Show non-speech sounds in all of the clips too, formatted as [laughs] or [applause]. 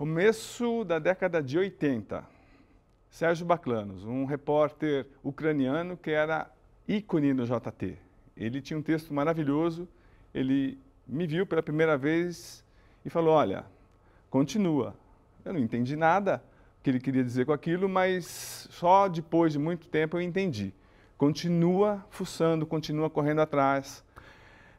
Começo da década de 80, Sérgio Baclanos, um repórter ucraniano que era ícone no JT. Ele tinha um texto maravilhoso, ele me viu pela primeira vez e falou, olha, continua. Eu não entendi nada que ele queria dizer com aquilo, mas só depois de muito tempo eu entendi. Continua fuçando, continua correndo atrás.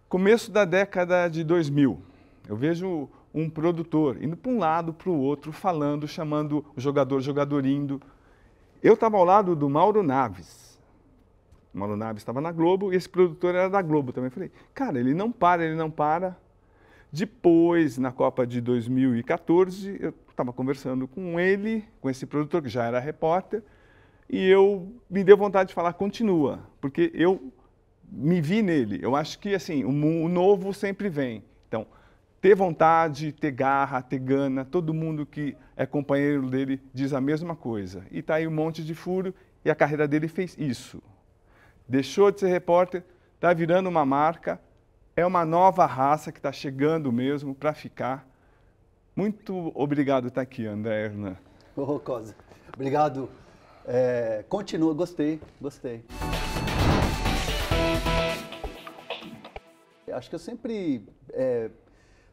Começo da década de 2000, eu vejo um produtor, indo para um lado, para o outro, falando, chamando o jogador, jogadorindo. Eu estava ao lado do Mauro Naves. O Mauro Naves estava na Globo e esse produtor era da Globo também. Eu falei, cara, ele não para, ele não para. Depois, na Copa de 2014, eu estava conversando com ele, com esse produtor que já era repórter, e eu me deu vontade de falar, continua, porque eu me vi nele. Eu acho que assim, o novo sempre vem. Então, ter vontade, ter garra, ter gana, todo mundo que é companheiro dele diz a mesma coisa. E está aí um monte de furo e a carreira dele fez isso. Deixou de ser repórter, está virando uma marca, é uma nova raça que está chegando mesmo para ficar. Muito obrigado por estar tá aqui, André Hernan. oh, Cosa, obrigado. É, continua, gostei, gostei. Acho que eu sempre é,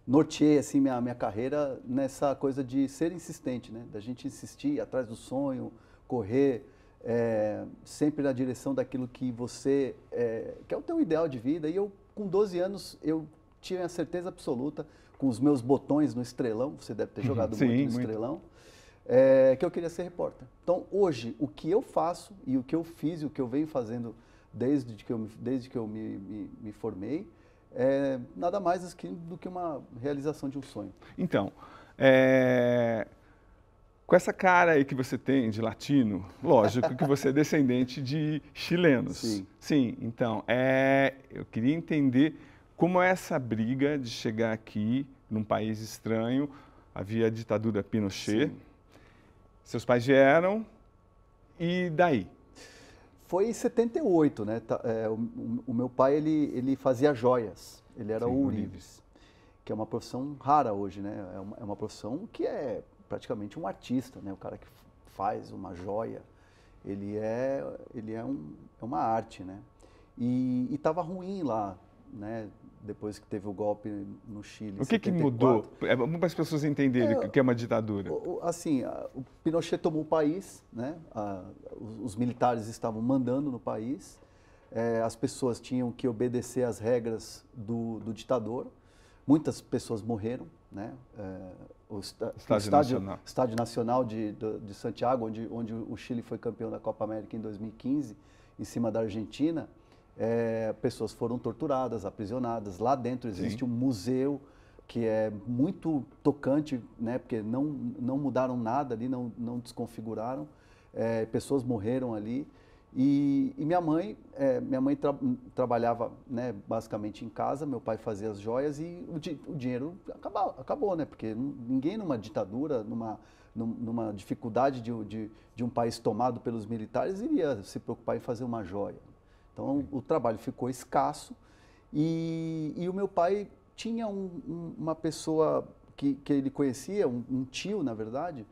norteei assim minha minha carreira nessa coisa de ser insistente, né? Da gente insistir atrás do sonho, correr é, sempre na direção daquilo que você é, que é o teu ideal de vida. E eu com 12 anos eu tinha a certeza absoluta com os meus botões no estrelão, você deve ter uhum. jogado Sim, muito no muito. estrelão, é, que eu queria ser repórter. Então hoje o que eu faço e o que eu fiz e o que eu venho fazendo desde que eu, desde que eu me, me, me formei é nada mais do que uma realização de um sonho. Então, é... com essa cara aí que você tem de latino, lógico que você é descendente de chilenos. Sim. Sim, então, é... eu queria entender como é essa briga de chegar aqui, num país estranho, havia a ditadura Pinochet, Sim. seus pais vieram, e daí? foi em 78, né? Tá, é, o, o, meu pai, ele, ele fazia joias, ele era Sim, o Urives, uhum. que é uma profissão rara hoje, né? É uma, é uma, profissão que é praticamente um artista, né? O cara que faz uma joia, ele é, ele é, um, é uma arte, né? E estava ruim lá, né? depois que teve o golpe no Chile. O que, que mudou? É para as pessoas entenderem é, o é, que é uma ditadura. Assim, o Pinochet tomou o país, né? os militares estavam mandando no país, é, as pessoas tinham que obedecer às regras do, do ditador, muitas pessoas morreram, né? É, o, estádio, estádio, Nacional, estádio Nacional de, de Santiago, onde, onde o Chile foi campeão da Copa América em 2015, em cima da Argentina, é, pessoas foram torturadas, aprisionadas. Lá dentro existe Sim. um museu que é muito tocante, né? Porque não, não mudaram nada ali, não, não desconfiguraram. É, pessoas morreram ali. E, e minha mãe, é, minha mãe tra trabalhava né, basicamente em casa, meu pai fazia as joias e o, di o dinheiro acabou, acabou, né? Porque ninguém numa ditadura, numa, numa dificuldade de, de, de um país tomado pelos militares, iria se preocupar em fazer uma joia. Então o trabalho ficou escasso e, e o meu pai tinha um, um, uma pessoa que, que ele conhecia, um, um tio, na verdade,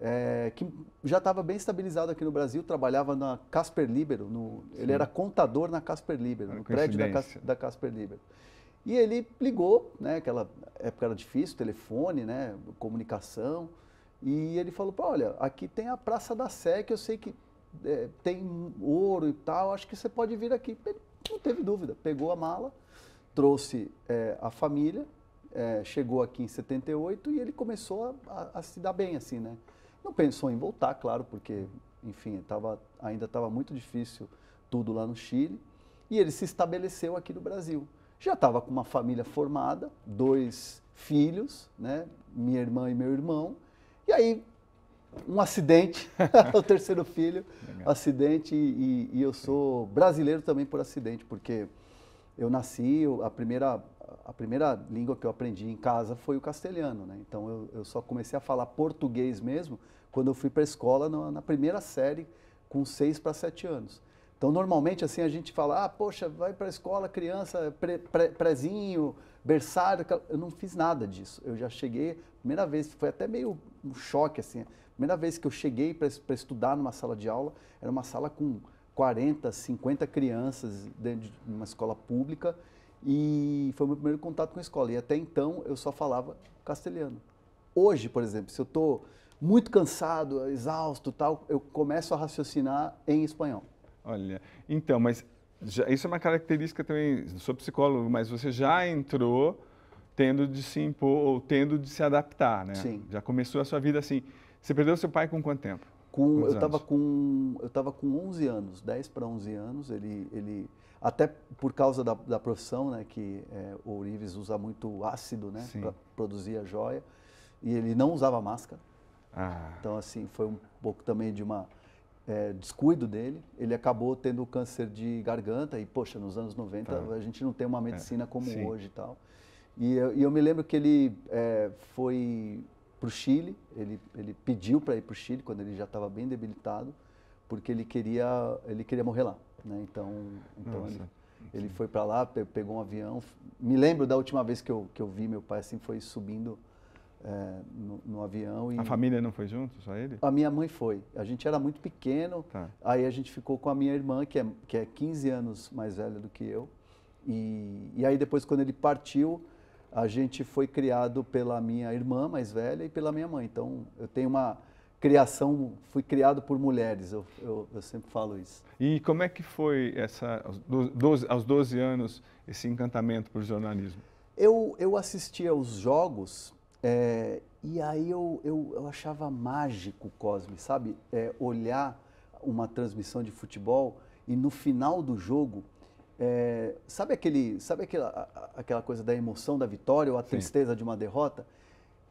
é, que já estava bem estabilizado aqui no Brasil, trabalhava na Casper Libero, no, ele era contador na Casper Libero, no prédio da, da Casper Libero. E ele ligou, né, aquela época era difícil, telefone, né, comunicação, e ele falou, olha, aqui tem a Praça da Sé, que eu sei que é, tem ouro e tal, acho que você pode vir aqui. Ele não teve dúvida, pegou a mala, trouxe é, a família, é, chegou aqui em 78 e ele começou a, a, a, se dar bem, assim, né? Não pensou em voltar, claro, porque, enfim, tava, ainda estava muito difícil tudo lá no Chile. E ele se estabeleceu aqui no Brasil. Já estava com uma família formada, dois filhos, né? Minha irmã e meu irmão. E aí um acidente, [laughs] o terceiro filho, Legal. acidente, e, e, eu sou brasileiro também por acidente, porque eu nasci, a primeira, a primeira língua que eu aprendi em casa foi o castelhano, né? Então eu, eu só comecei a falar português mesmo quando eu fui para a escola na, na, primeira série, com 6 para 7 anos. Então, normalmente, assim, a gente fala, ah, poxa, vai para a escola, criança, pre, pre, prezinho, berçário. Eu não fiz nada disso. Eu já cheguei, primeira vez, foi até meio um choque, assim primeira vez que eu cheguei para estudar numa sala de aula, era uma sala com 40, 50 crianças dentro de uma escola pública e foi o meu primeiro contato com a escola. E até então eu só falava castelhano. Hoje, por exemplo, se eu estou muito cansado, exausto, tal, eu começo a raciocinar em espanhol. Olha, então, mas já, isso é uma característica também, sou psicólogo, mas você já entrou tendo de se impor ou tendo de se adaptar, né? Sim. Já começou a sua vida assim. Você perdeu seu pai com quanto tempo? Com, eu estava com eu estava com 11 anos, 10 para 11 anos, ele ele até por causa da, da profissão, né, que é, o Orives usa muito ácido, né, para produzir a joia, e ele não usava máscara. Ah. Então assim, foi um pouco também de uma é, descuido dele, ele acabou tendo câncer de garganta e poxa, nos anos 90 tá. a gente não tem uma é, medicina é. como Sim. hoje e tal. E eu, e eu me lembro que ele é, foi para o Chile. Ele, ele pediu para ir para o Chile quando ele já estava bem debilitado, porque ele queria, ele queria morrer lá. Né? Então, então ele, ele foi para lá, pegou um avião. Me lembro da última vez que eu, que eu vi meu pai assim, foi subindo é, no, no, avião. E... A família não foi junto, só ele? A minha mãe foi. A gente era muito pequeno, tá. aí a gente ficou com a minha irmã, que é, que é 15 anos mais velha do que eu. E, e aí depois, quando ele partiu, a gente foi criado pela minha irmã mais velha e pela minha mãe. Então, eu tenho uma criação, fui criado por mulheres, eu, eu, eu sempre falo isso. E como é que foi, essa, aos 12, anos, esse encantamento por jornalismo? Eu, eu assistia aos jogos é, e aí eu, eu, eu, achava mágico, o Cosme, sabe? É, olhar uma transmissão de futebol e no final do jogo é, sabe aquele, sabe aquela, aquela coisa da emoção da vitória ou a Sim. tristeza de uma derrota?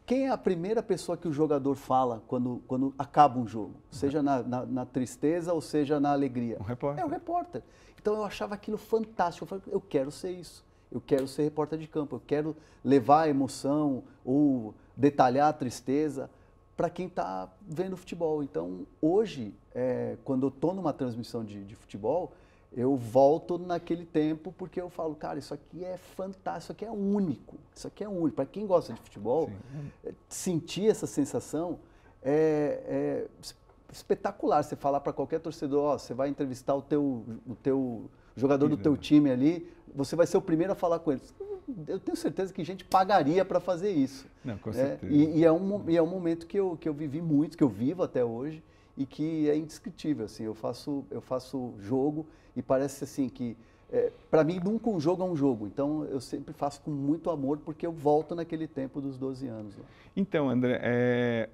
Quem é a primeira pessoa que o jogador fala quando, quando acaba um jogo? Seja na, na, na tristeza ou seja na alegria? Um repórter. É o repórter. Então eu achava aquilo fantástico. Eu falei, eu quero ser isso. Eu quero ser repórter de campo. Eu quero levar a emoção ou detalhar a tristeza para quem está vendo futebol. Então hoje, é, quando eu estou numa transmissão de, de futebol, eu volto naquele tempo porque eu falo, cara, isso aqui é fantástico, isso aqui é único, isso aqui é único. Para quem gosta de futebol, Sim. É, sentir essa sensação é, é espetacular. Você falar para qualquer torcedor, ó, você vai entrevistar o teu, o teu jogador do teu né? time ali, você vai ser o primeiro a falar com ele. Eu tenho certeza que gente pagaria para fazer isso. Não, com né? certeza. É, e, e, é um, e é um momento que eu, que eu vivi muito, que eu vivo até hoje e que é indescritível. Assim, eu faço, eu faço jogo e parece assim que, é, para mim, nunca um jogo é um jogo. Então, eu sempre faço com muito amor, porque eu volto naquele tempo dos 12 anos. Lá. Então, André, é,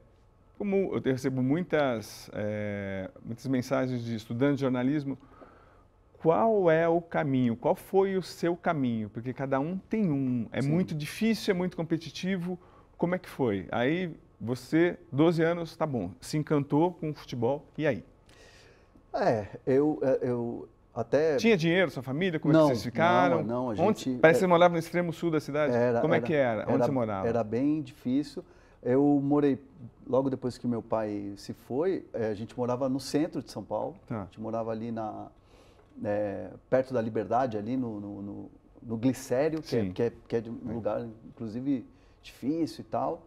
como eu recebo muitas, é, muitas mensagens de estudantes de jornalismo, qual é o caminho? Qual foi o seu caminho? Porque cada um tem um. É Sim. muito difícil, é muito competitivo. Como é que foi? Aí você, 12 anos, tá bom, se encantou com o futebol, e aí? É, eu, é, eu, até... Tinha dinheiro, sua família? Como não, é que vocês ficaram? Não, não a gente... Onde, parece que você é morava no extremo sul da cidade. Era, como é era, é que era? Onde era, você morava? Era bem difícil. Eu morei, logo depois que meu pai se foi, eh, a gente morava no centro de São Paulo. Tá. A gente morava ali na... É, perto da Liberdade, ali no, no, no, no Glicério, que é, que é, que, é, de um é. lugar, inclusive, difícil e tal,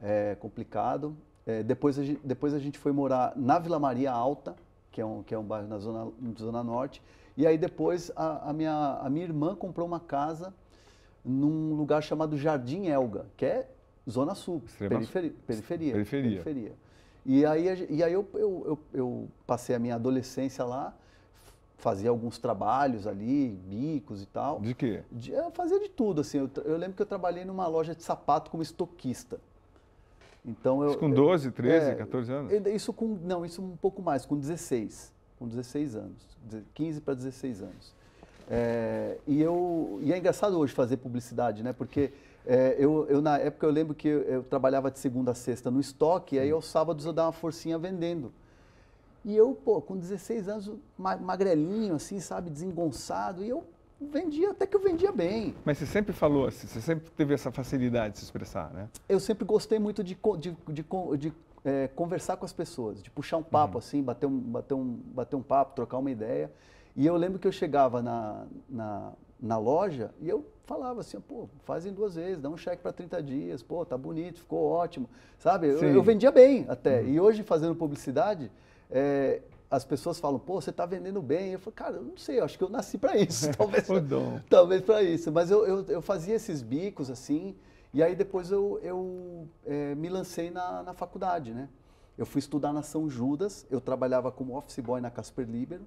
é complicado. É, depois, a gente, depois a gente foi morar na Vila Maria Alta, que é um, que é um bairro na Zona, zona Norte. E aí depois a, a, minha, a minha irmã comprou uma casa num lugar chamado Jardim Elga, que é Zona Sul, periferia, periferia. periferia. E aí, e aí eu, eu, eu, eu, passei a minha adolescência lá, fazia alguns trabalhos ali, bicos e tal. De quê? De, eu fazia de tudo, assim. Eu, eu lembro que eu trabalhei numa loja de sapato como estoquista. Então eu, isso com 12, 13, é, 14 anos? Isso com, não, isso um pouco mais, com 16, com 16 anos, 15 para 16 anos. É, e, eu, e é engraçado hoje fazer publicidade, né? Porque é, eu, eu, na época, eu lembro que eu, eu, trabalhava de segunda a sexta no estoque, e aí aos sábados eu dava uma forcinha vendendo. E eu, pô, com 16 anos, magrelinho, assim, sabe, desengonçado, e eu vendia até que eu vendia bem. Mas você sempre falou assim, você sempre teve essa facilidade de se expressar, né? Eu sempre gostei muito de, de, de, de é, conversar com as pessoas, de puxar um papo uhum. assim, bater um, bater, um, bater um papo, trocar uma ideia. E eu lembro que eu chegava na, na, na loja e eu falava assim, pô, fazem duas vezes, dá um cheque para 30 dias, pô, tá bonito, ficou ótimo, sabe? Eu, eu, vendia bem até. Uhum. E hoje, fazendo publicidade, é, as pessoas falam, pô, você está vendendo bem. Eu falo, cara, eu não sei, eu acho que eu nasci para isso. [laughs] Talvez, talvez para isso. Mas eu, eu, eu, fazia esses bicos assim, e aí depois eu, eu é, me lancei na, na faculdade, né? Eu fui estudar na São Judas, eu trabalhava como office boy na Casper Libero,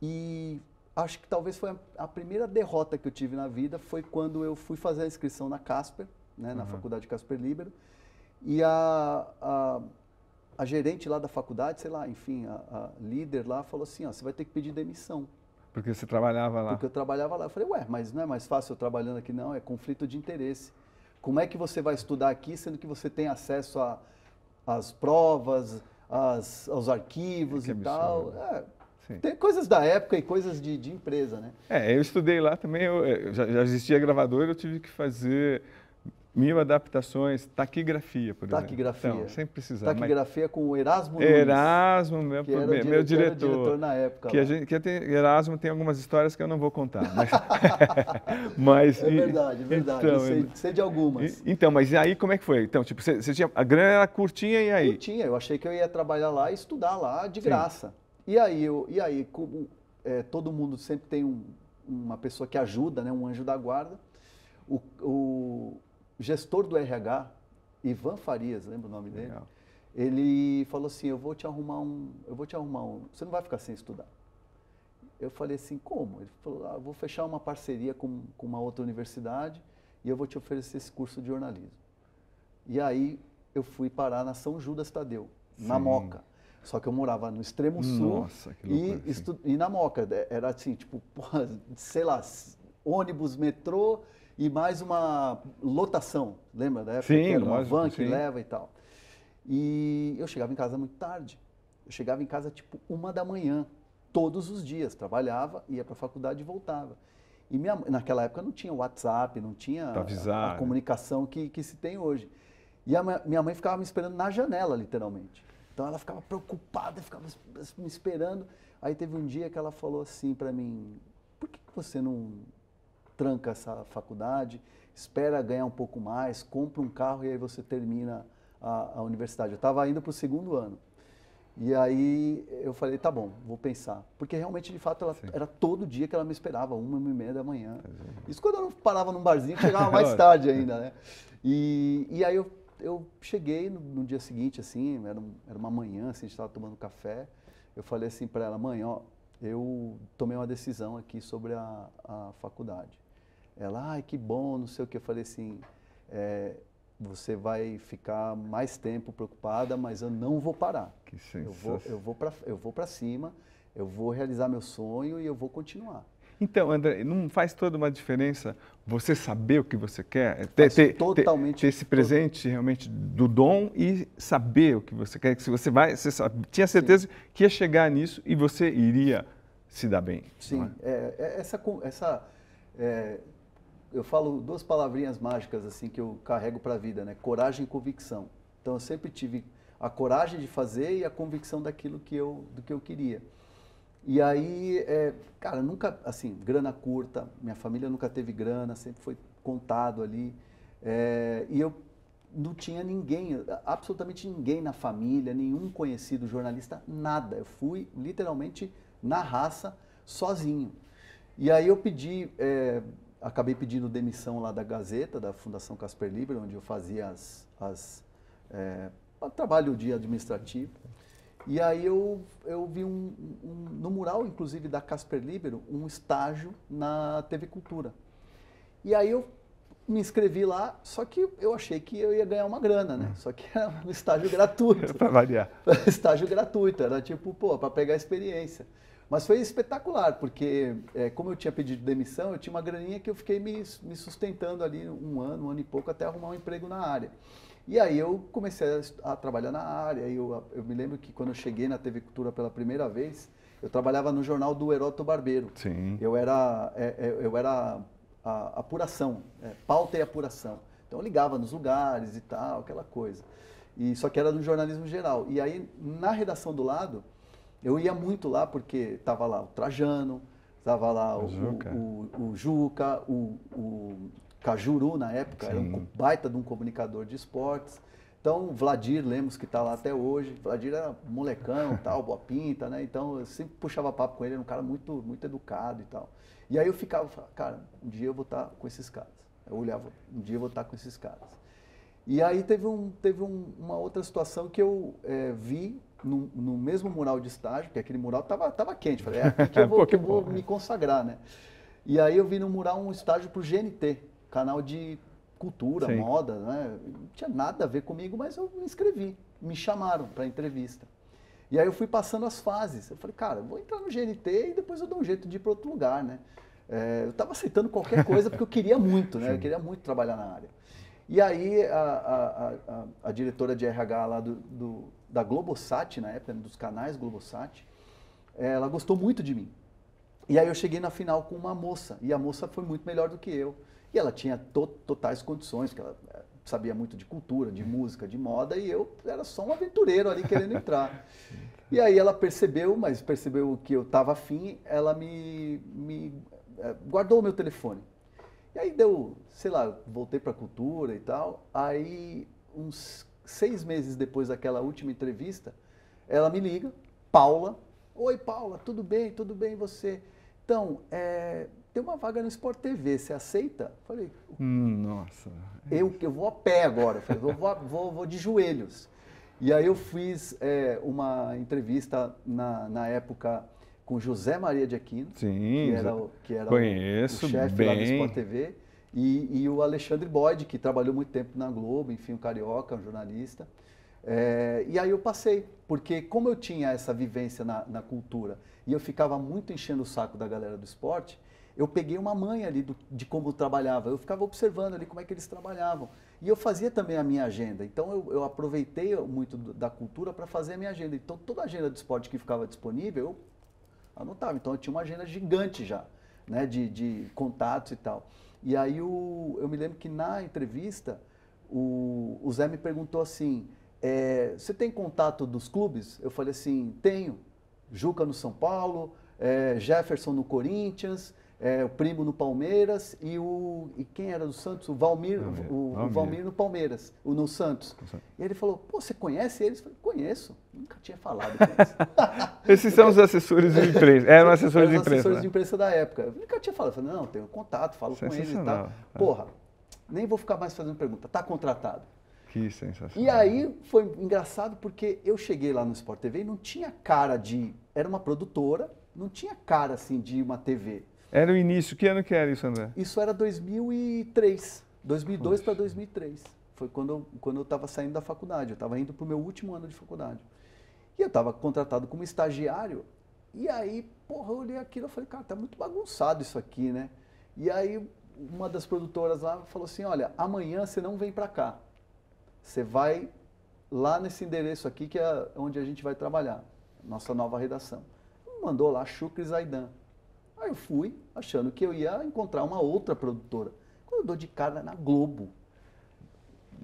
e acho que talvez foi a, primeira derrota que eu tive na vida foi quando eu fui fazer a inscrição na Casper, né, na uhum. faculdade Casper Libero, e a, a a gerente lá da faculdade, sei lá, enfim, a, a líder lá falou assim, ó, você vai ter que pedir demissão. Porque você trabalhava lá. Porque eu trabalhava lá. Eu falei, ué, mas não é mais fácil eu trabalhando aqui não, é conflito de interesse. Como é que você vai estudar aqui, sendo que você tem acesso às provas, as, aos arquivos é e tal? É, Tem coisas da época e coisas de, de empresa, né? É, eu estudei lá também, eu, eu é, já, já, existia gravadora, eu tive que fazer mil adaptações, taquigrafia, por taquigrafia. exemplo. Então, sem precisar. Taquigrafia mas... com Erasmo Nunes. Erasmo, meu, que era meu, meu diretor, diretor. na época. Que, a gente, que tem, Erasmo tem algumas histórias que eu não vou contar. Mas, [laughs] mas é verdade, é verdade. Então, eu sei, sei de algumas. E, então, mas aí como é que foi? Então, tipo, você, você tinha, a grana era curtinha e aí? Curtinha, eu achei que eu ia trabalhar lá e estudar lá de Sim. graça. E aí, eu, e aí como é, todo mundo sempre tem um, uma pessoa que ajuda, né, um anjo da guarda, o, o gestor do RH, Ivan Farias, lembra o nome Legal. dele? Ele falou assim: "Eu vou te arrumar um, eu vou te arrumar um, você não vai ficar sem estudar". Eu falei assim: "Como?". Ele falou: ah, "Vou fechar uma parceria com, com uma outra universidade e eu vou te oferecer esse curso de jornalismo". E aí eu fui parar na São Judas Tadeu, Sim. na Moca. Só que eu morava no extremo sul Nossa, e, e na Moca. Era assim, tipo, [laughs] sei lá, ônibus, metrô e mais uma lotação, lembra da época? Sim, que era uma van que sim. leva e tal. E eu chegava em casa muito tarde. Eu chegava em casa tipo uma da manhã, todos os dias. Trabalhava, ia para a faculdade e voltava. E minha, naquela época não tinha WhatsApp, não tinha avisar, a, a, né? comunicação que, que se tem hoje. E a minha mãe ficava me esperando na janela, literalmente. Então ela ficava preocupada, ficava me esperando. Aí teve um dia que ela falou assim para mim: por que, que você não, tranca essa faculdade, espera ganhar um pouco mais, compra um carro e aí você termina a, a universidade. Eu estava indo para o segundo ano. E aí eu falei, tá bom, vou pensar. Porque realmente, de fato, ela, era todo dia que ela me esperava, uma, uma e meia da manhã. É. Isso quando eu não parava num barzinho, chegava mais [laughs] tarde ainda, né? E, e aí eu, eu cheguei no, no dia seguinte, assim, era, um, era uma manhã, assim, a gente estava tomando café. Eu falei assim para ela, mãe, ó, eu tomei uma decisão aqui sobre a, a faculdade. Ela, ai, que bom, não sei o que. Eu falei assim, é, você vai ficar mais tempo preocupada, mas eu não vou parar. Que sensação. Eu vou, eu vou para eu vou para cima, eu vou realizar meu sonho e eu vou continuar. Então, André, não faz toda uma diferença você saber o que você quer? Ter, ter, totalmente ter, esse presente todo. realmente do dom e saber o que você quer. Que se você vai, você sabe, tinha certeza Sim. que ia chegar nisso e você iria se dar bem. Sim, é? É, é, essa, essa é, eu falo duas palavrinhas mágicas assim que eu carrego para a vida, né? Coragem e convicção. Então eu sempre tive a coragem de fazer e a convicção daquilo que eu do que eu queria. E aí, é, cara, nunca assim grana curta. Minha família nunca teve grana, sempre foi contado ali. É, e eu não tinha ninguém, absolutamente ninguém na família, nenhum conhecido jornalista, nada. Eu fui literalmente na raça, sozinho. E aí eu pedi é, acabei pedindo demissão lá da Gazeta, da Fundação Casper Libre, onde eu fazia as, as é, trabalho de administrativo. E aí eu, eu vi um, um, no mural, inclusive, da Casper Libero, um estágio na TV Cultura. E aí eu me inscrevi lá, só que eu achei que eu ia ganhar uma grana, né? Hum. Só que [laughs] era um estágio gratuito. [laughs] para variar. estágio gratuito, era tipo, pô, para pegar experiência. Mas foi espetacular, porque é, como eu tinha pedido demissão, eu tinha uma graninha que eu fiquei me, me sustentando ali um ano, um ano e pouco, até arrumar um emprego na área. E aí eu comecei a, a trabalhar na área, eu, eu me lembro que quando eu cheguei na TV Cultura pela primeira vez, eu trabalhava no jornal do Heroto Barbeiro. Sim. Eu era, é, é eu era a, apuração, é, pauta e apuração. Então eu ligava nos lugares e tal, aquela coisa. E só que era no jornalismo geral. E aí na redação do lado eu ia muito lá porque estava lá o Trajano, estava lá o, o, Juca, o, o, Juca, o, o Cajuru na época, Sim. era um baita de um comunicador de esportes. Então, Vladir Lemos, que está lá até hoje, Vladir era molecão, [laughs] tal, boa pinta, né? Então, eu sempre puxava papo com ele, era um cara muito, muito educado e tal. E aí eu ficava, cara, um dia eu vou estar tá com esses caras. Eu olhava, um dia eu vou estar tá com esses caras. E aí teve, um, teve um, uma outra situação que eu é, vi no, no mesmo mural de estágio, que aquele mural estava tava quente. Falei, é [laughs] aqui que eu é vou, Pô, que que é bom, vou me né? consagrar, né? E aí eu vi no mural um estágio para o GNT, canal de cultura, Sim. moda, né? Não tinha nada a ver comigo, mas eu me inscrevi. Me chamaram para entrevista. E aí eu fui passando as fases. Eu falei, cara, vou entrar no GNT e depois eu dou um jeito de ir para outro lugar, né? É, eu estava aceitando qualquer coisa porque eu queria muito, né? Sim. Eu queria muito trabalhar na área. E aí a, a, a, a diretora de RH lá do, do, da Globosat, na época, né, dos canais Globosat, eh, ela gostou muito de mim. E aí eu cheguei na final com uma moça, e a moça foi muito melhor do que eu. E ela tinha to totais condições, que ela eh, sabia muito de cultura, de música, de moda, e eu era só um aventureiro ali querendo entrar. e aí ela percebeu, mas percebeu que eu estava afim, ela me, me eh, guardou o meu telefone. E aí deu, sei lá, voltei para cultura e tal. Aí uns seis meses depois daquela última entrevista, ela me liga, Paula. Oi, Paula, tudo bem? Tudo bem você? Então, é, tem uma vaga no Sport TV, você aceita? Falei, hum, nossa. Eu que eu vou a pé agora, falei, vou, vou, vou, de joelhos. E aí eu fiz é, uma entrevista na, na época com José Maria de Aquino, Sim, que era, o, que era conheço, o chefe lá do Sport TV. E, e, o Alexandre Boyd, que trabalhou muito tempo na Globo, enfim, um carioca, um jornalista. É, e aí eu passei, porque como eu tinha essa vivência na, na, cultura e eu ficava muito enchendo o saco da galera do esporte, eu peguei uma manha ali do, de como eu trabalhava. Eu ficava observando ali como é que eles trabalhavam. E eu fazia também a minha agenda. Então eu, eu aproveitei muito da cultura para fazer a minha agenda. Então toda a agenda de esporte que ficava disponível, eu anotava. Então eu tinha uma agenda gigante já né, de, de contatos e tal. E aí o, eu me lembro que na entrevista o, o Zé me perguntou assim, é, você tem contato dos clubes? Eu falei assim, tenho. Juca no São Paulo, é, Jefferson no Corinthians, é, o primo no Palmeiras e o e quem era do Santos, o Valmir, Valmir. O, Valmir. o, Valmir. no Palmeiras, o no Santos. E ele falou: "Pô, você conhece eles?" Eu falei: "Conheço, nunca tinha falado com eles." [laughs] Esses são os assessores de imprensa. Eram assessores de imprensa. assessores de né? imprensa da época. Eu nunca tinha falado, eu falei: "Não, tenho contato, falo com eles e tal". É. Porra, nem vou ficar mais fazendo pergunta. Tá contratado. Que sensacional. E aí foi engraçado porque eu cheguei lá no Sport TV e não tinha cara de. Era uma produtora, não tinha cara assim de uma TV. Era o início. Que ano que era isso, André? Isso era 2003. 2002 para 2003. Foi quando eu, quando eu estava saindo da faculdade. Eu estava indo para o meu último ano de faculdade. E eu estava contratado como estagiário. E aí, porra, eu olhei aquilo e falei, cara, tá muito bagunçado isso aqui, né? E aí, uma das produtoras lá falou assim: olha, amanhã você não vem para cá. Você vai lá nesse endereço aqui, que é onde a gente vai trabalhar, nossa nova redação. Mandou lá Chucre Zaidan. Aí eu fui, achando que eu ia encontrar uma outra produtora. Quando eu dou de cara na Globo.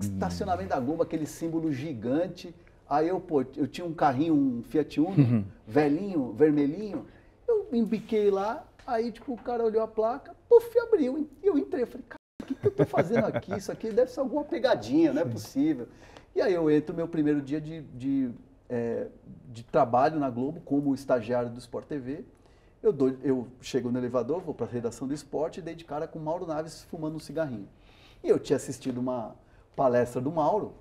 Estacionamento da Globo, aquele símbolo gigante. Aí eu, pô, eu tinha um carrinho, um Fiat Uno, uhum. velhinho, vermelhinho. Eu me embiquei lá, aí tipo, o cara olhou a placa, puf, abriu. E eu entrei, eu falei, cara, o que, que eu tô fazendo aqui? Isso aqui deve ser alguma pegadinha, não é possível. E aí eu entro meu primeiro dia de, de, é, de trabalho na Globo como estagiário do Sport TV. Eu, dou, eu chego no elevador, vou para a redação do esporte e dei de cara com o Mauro Naves fumando um cigarrinho. E eu tinha assistido uma palestra do Mauro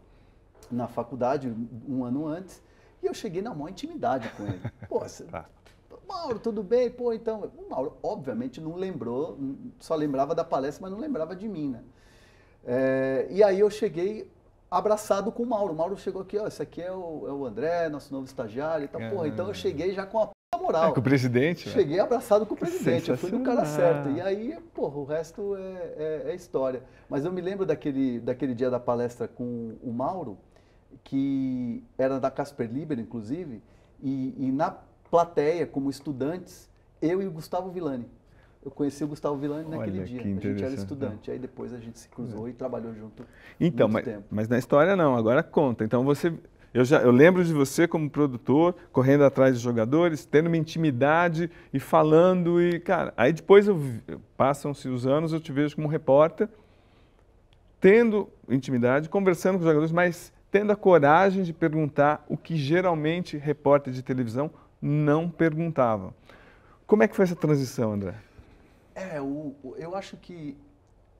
na faculdade, um ano antes, e eu cheguei na maior intimidade com ele. [laughs] Pô, você, tá. Mauro, tudo bem? Pô, então. O Mauro, obviamente, não lembrou, só lembrava da palestra, mas não lembrava de mim, né? É, e aí eu cheguei abraçado com o Mauro. O Mauro chegou aqui, ó, esse aqui é o, é o André, nosso novo estagiário e tal. Pô, então eu cheguei já com a moral. com o presidente? Cheguei abraçado com o presidente, eu fui no cara certo. E aí, porra, o resto é, é, é, história. Mas eu me lembro daquele, daquele dia da palestra com o Mauro, que era da Casper Liber, inclusive, e, e na plateia, como estudantes, eu e o Gustavo Villani. Eu conheci o Gustavo Villani Olha, naquele dia. A gente era estudante. Aí depois a gente se cruzou é. e trabalhou junto. Então, mas, tempo. mas na história não, agora conta. Então você eu, já, eu lembro de você como produtor, correndo atrás de jogadores, tendo uma intimidade e falando. e cara, Aí depois, passam-se os anos, eu te vejo como repórter, tendo intimidade, conversando com os jogadores, mas tendo a coragem de perguntar o que geralmente repórter de televisão não perguntava. Como é que foi essa transição, André? É, o, eu acho que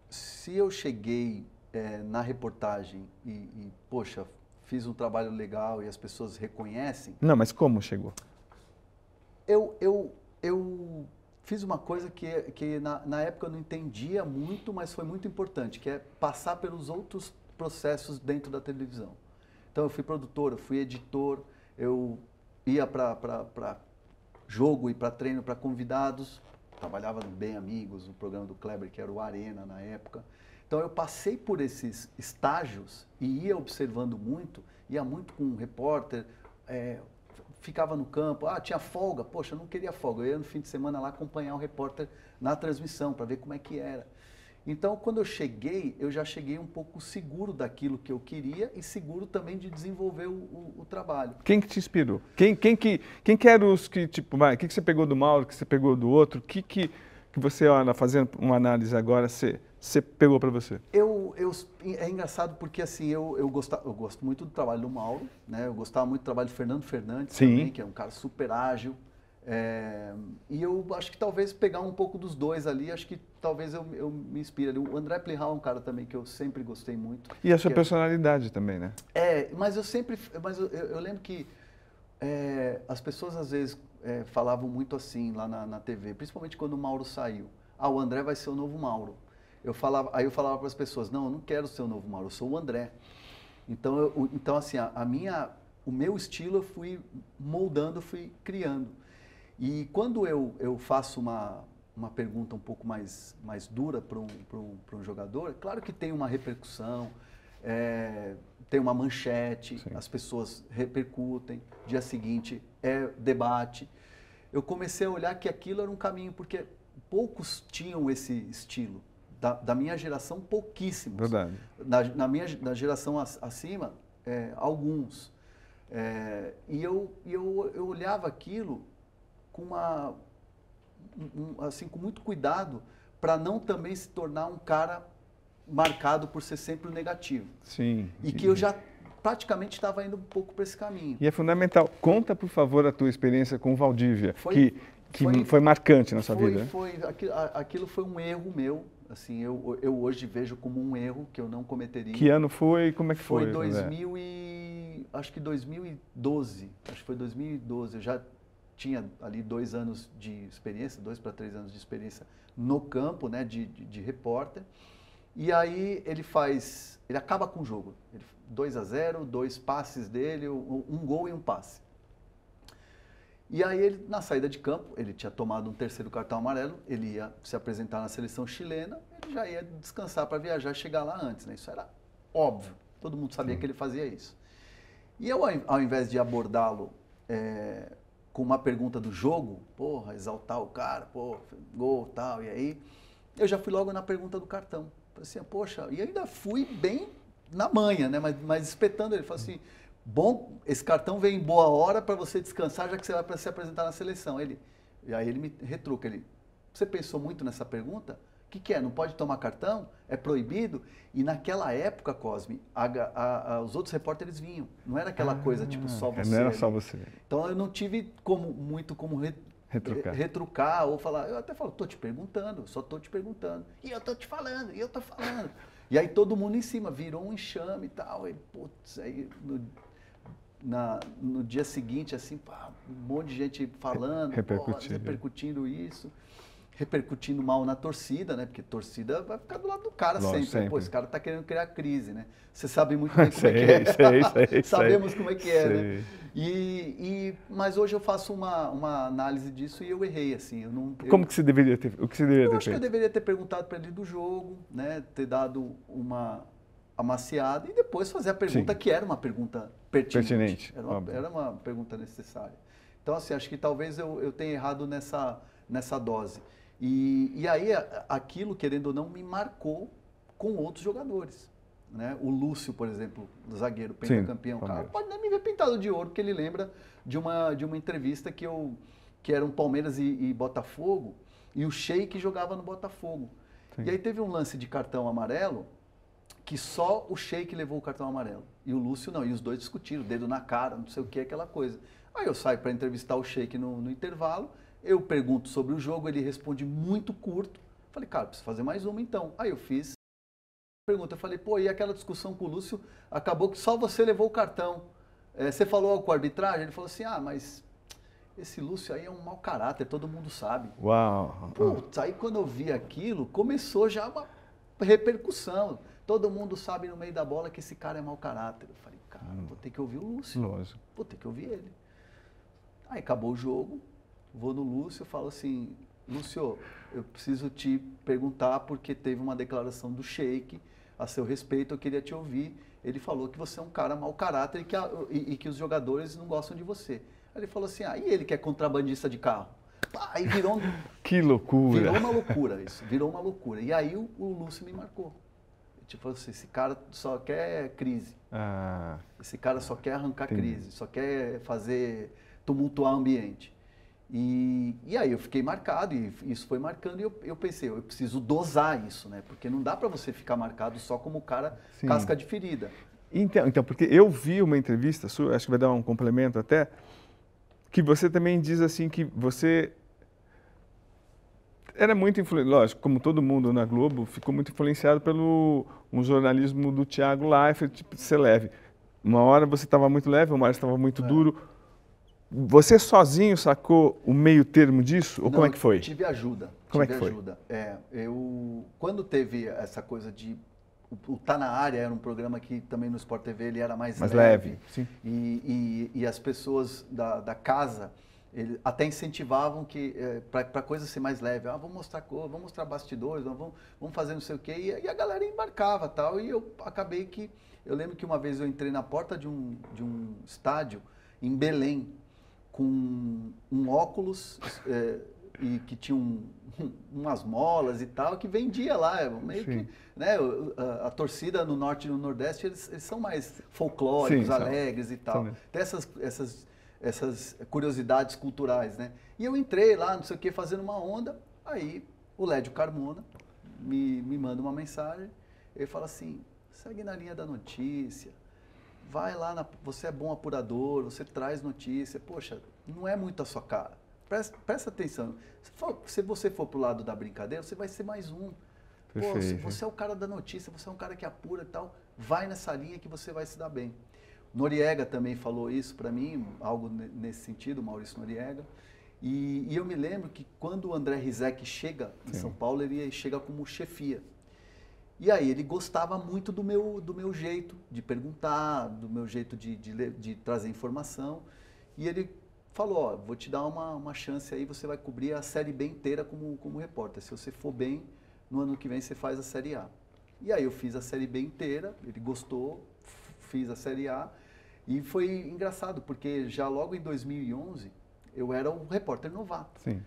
se eu cheguei é, na reportagem e, e, poxa, fiz um trabalho legal e as pessoas reconhecem. Não, mas como chegou? Eu, eu, eu fiz uma coisa que, que na, na época eu não entendia muito, mas foi muito importante, que é passar pelos outros processos dentro da televisão. Então eu fui produtor, eu fui editor, eu ia para jogo e para treino para convidados, trabalhava no Bem Amigos, no programa do Kleber, que era o Arena na época. Então eu passei por esses estágios e ia observando muito, ia muito com um repórter, é, ficava no campo, ah, tinha folga, poxa, eu não queria folga. Eu ia no fim de semana lá acompanhar o repórter na transmissão para ver como é que era. Então, quando eu cheguei, eu já cheguei um pouco seguro daquilo que eu queria e seguro também de desenvolver o, o, o trabalho. Quem que te inspirou? Quem, quem que, quem que eram os que, tipo, vai, o que, que você pegou do Mauro, o que você pegou do outro, o que, que, que você, olha, fazendo uma análise agora, você você pegou para você? Eu, eu, é engraçado porque assim, eu, eu, gostava, eu gosto muito do trabalho do Mauro, né? Eu gostava muito do trabalho do Fernando Fernandes Sim. também, que é um cara super ágil. É, e eu acho que talvez pegar um pouco dos dois ali, acho que talvez eu, eu me inspire ali. O André Plihau é um cara também que eu sempre gostei muito. E a sua é personalidade também, né? É, mas eu sempre, mas eu, eu lembro que é, as pessoas às vezes é, falavam muito assim lá na, na TV, principalmente quando o Mauro saiu. Ah, o André vai ser o novo Mauro. Eu falava, aí eu falava para as pessoas, não, eu não quero ser o novo Mauro, eu sou o André. Então, eu, então assim, a, a, minha, o meu estilo eu fui moldando, fui criando. E quando eu, eu faço uma, uma pergunta um pouco mais, mais dura para um, um, um jogador, claro que tem uma repercussão, é, tem uma manchete, Sim. as pessoas repercutem, dia seguinte é debate. Eu comecei a olhar que aquilo era um caminho, porque poucos tinham esse estilo. Da, da minha geração, pouquíssimos. Verdade. Na, na minha na geração acima, é, alguns. É, e eu, eu, eu olhava aquilo com uma um, assim com muito cuidado para não também se tornar um cara marcado por ser sempre o negativo. Sim. E que eu já praticamente estava indo um pouco para esse caminho. E é fundamental. Conta, por favor, a tua experiência com Valdívia, foi, que, que foi, foi marcante na sua foi, vida. Foi, aquilo, aquilo foi um erro meu Assim, eu, eu hoje vejo como um erro que eu não cometeria. Que ano foi? Como é que foi? Foi 2000 né? e acho que 2012. Acho que foi 2012. Eu já tinha ali dois anos de experiência, dois para três anos de experiência no campo, né, de, de, de, repórter. E aí ele faz, ele acaba com o jogo. Ele, 2 a 0, dois passes dele, um gol e um passe. E aí ele, na saída de campo, ele tinha tomado um terceiro cartão amarelo, ele ia se apresentar na seleção chilena, ele já ia descansar para viajar, chegar lá antes, né? Isso era óbvio, todo mundo sabia Sim. que ele fazia isso. E eu, ao invés de abordá-lo é, com uma pergunta do jogo, porra, exaltar o cara, pô, gol, tal, e aí, eu já fui logo na pergunta do cartão. Falei assim, ah, poxa, e ainda fui bem na manha, né? Mas, mas espetando ele, falou assim, bom, esse cartão vem em boa hora para você descansar, já que você vai para se apresentar na seleção. Ele, e aí ele me retruca, ele, você pensou muito nessa pergunta? O que, que é? Não pode tomar cartão? É proibido? E naquela época, Cosme, a, a, a, os outros repórteres vinham. Não era aquela ah, coisa tipo só ah, você. Não era só você. Então eu não tive como muito como re, retrucar. retrucar ou falar. Eu até falo, tô te perguntando, só tô te perguntando. E eu tô te falando, e eu tô falando. E aí todo mundo em cima virou um enxame e tal. E, putz, aí no, na, no dia seguinte, assim, pá, um monte de gente falando, repercutindo, pô, repercutindo isso, repercutindo mal na torcida, né? Porque torcida vai ficar do lado do cara sempre. Né? sempre. Pô, esse cara tá querendo criar crise, né? Você sabe muito bem [laughs] como sei, é que é. Sei, sei, [laughs] Sabemos como é que é, né? E, e, mas hoje eu faço uma, uma análise disso e eu errei, assim. Eu não, como eu, que você deveria ter, o que você deveria eu ter acho feito? que eu deveria ter perguntado para ele do jogo, né? Ter dado uma amaciada e depois fazer a pergunta Sim. que era uma pergunta pertinente. pertinente era, uma, era, uma, pergunta necessária. Então, assim, acho que talvez eu, eu tenha errado nessa, nessa dose. E, e aí, aquilo, querendo ou não, me marcou com outros jogadores. Né? O Lúcio, por exemplo, zagueiro, pentacampeão, cara, pode nem me ver pintado de ouro, porque ele lembra de uma, de uma entrevista que eu que eram um Palmeiras e, e, Botafogo, e o Sheik jogava no Botafogo. Sim. E aí teve um lance de cartão amarelo, que só o Sheik levou o cartão amarelo. E o Lúcio não. E os dois discutiram, dedo na cara, não sei o que, aquela coisa. Aí eu saio para entrevistar o Sheik no, no, intervalo, eu pergunto sobre o jogo, ele responde muito curto. Falei, cara, preciso fazer mais uma então. Aí eu fiz pergunta. Eu falei, pô, e aquela discussão com o Lúcio acabou que só você levou o cartão. É, você falou com a arbitragem? Ele falou assim, ah, mas esse Lúcio aí é um mau caráter, todo mundo sabe. Uau! Putz, aí quando eu vi aquilo, começou já uma repercussão. Todo mundo sabe no meio da bola que esse cara é mau caráter. Eu falei, cara, hum. vou ter que ouvir o Lúcio. Lógico. Vou ter que ouvir ele. Aí acabou o jogo, vou no Lúcio e falo assim, Lúcio, eu preciso te perguntar porque teve uma declaração do Sheik a seu respeito, eu queria te ouvir. Ele falou que você é um cara mau caráter e que, a, e, e que os jogadores não gostam de você. Aí ele falou assim, ah, e ele que é contrabandista de carro? Aí virou... [laughs] que loucura! Virou uma loucura isso, virou uma loucura. E aí o, o Lúcio me marcou. Tipo assim, esse cara só quer crise. Ah. Esse cara só quer arrancar Entendi. crise, só quer fazer tumultuar o ambiente. E, e aí eu fiquei marcado, e isso foi marcando, e eu, eu pensei, eu preciso dosar isso, né? Porque não dá para você ficar marcado só como o cara Sim. casca de ferida. Então, então, porque eu vi uma entrevista sua, acho que vai dar um complemento até, que você também diz assim que você era muito influenciado, lógico, como todo mundo na Globo, ficou muito influenciado pelo um jornalismo do Tiago Leifert, tipo, ser leve. Uma hora você estava muito leve, uma hora estava muito é. duro. Você sozinho sacou o meio termo disso? Ou Não, como é que foi? Tive ajuda. Como é tive é que ajuda. foi? É, eu, quando teve essa coisa de o, o Tá Na Área era um programa que também no Sport TV ele era mais, mais leve. leve. E, e, e, as pessoas da, da casa eles até incentivavam que é, eh, para coisa ser mais leve. Ah, vamos mostrar cor, vamos mostrar bastidores, vamos, vamos fazer não sei o quê. E, e, a galera embarcava tal. E eu acabei que. Eu lembro que uma vez eu entrei na porta de um, de um estádio em Belém com um óculos é, e que tinha um, [laughs] umas molas e tal que vendia lá. Meio Sim. que, né, a, a, torcida no norte e no nordeste eles, eles são mais folclóricos, Sim, alegres são, e tal. Tem essas, essas essas curiosidades culturais, né? E eu entrei lá, não sei o que, fazendo uma onda, aí o Lédio Carmona me, me manda uma mensagem, ele fala assim, segue na linha da notícia, vai lá, na, você é bom apurador, você traz notícia, poxa, não é muito a sua cara. Presta, presta atenção, se, for, se você for pro lado da brincadeira, você vai ser mais um. Pô, você é o cara da notícia, você é um cara que apura e tal, vai nessa linha que você vai se dar bem. Noriega também falou isso para mim, algo nesse sentido, Maurício Noriega. E, e, eu me lembro que quando o André Rizek chega em Sim. São Paulo, ele chega como chefia. E aí ele gostava muito do meu, do meu jeito de perguntar, do meu jeito de, de, de trazer informação. E ele falou, ó, vou te dar uma, uma chance aí, você vai cobrir a Série B inteira como, como repórter. Se você for bem, no ano que vem você faz a Série A. E aí eu fiz a Série B inteira, ele gostou, fiz a Série A. E foi engraçado, porque já logo em 2011, eu era um repórter novato. Sim.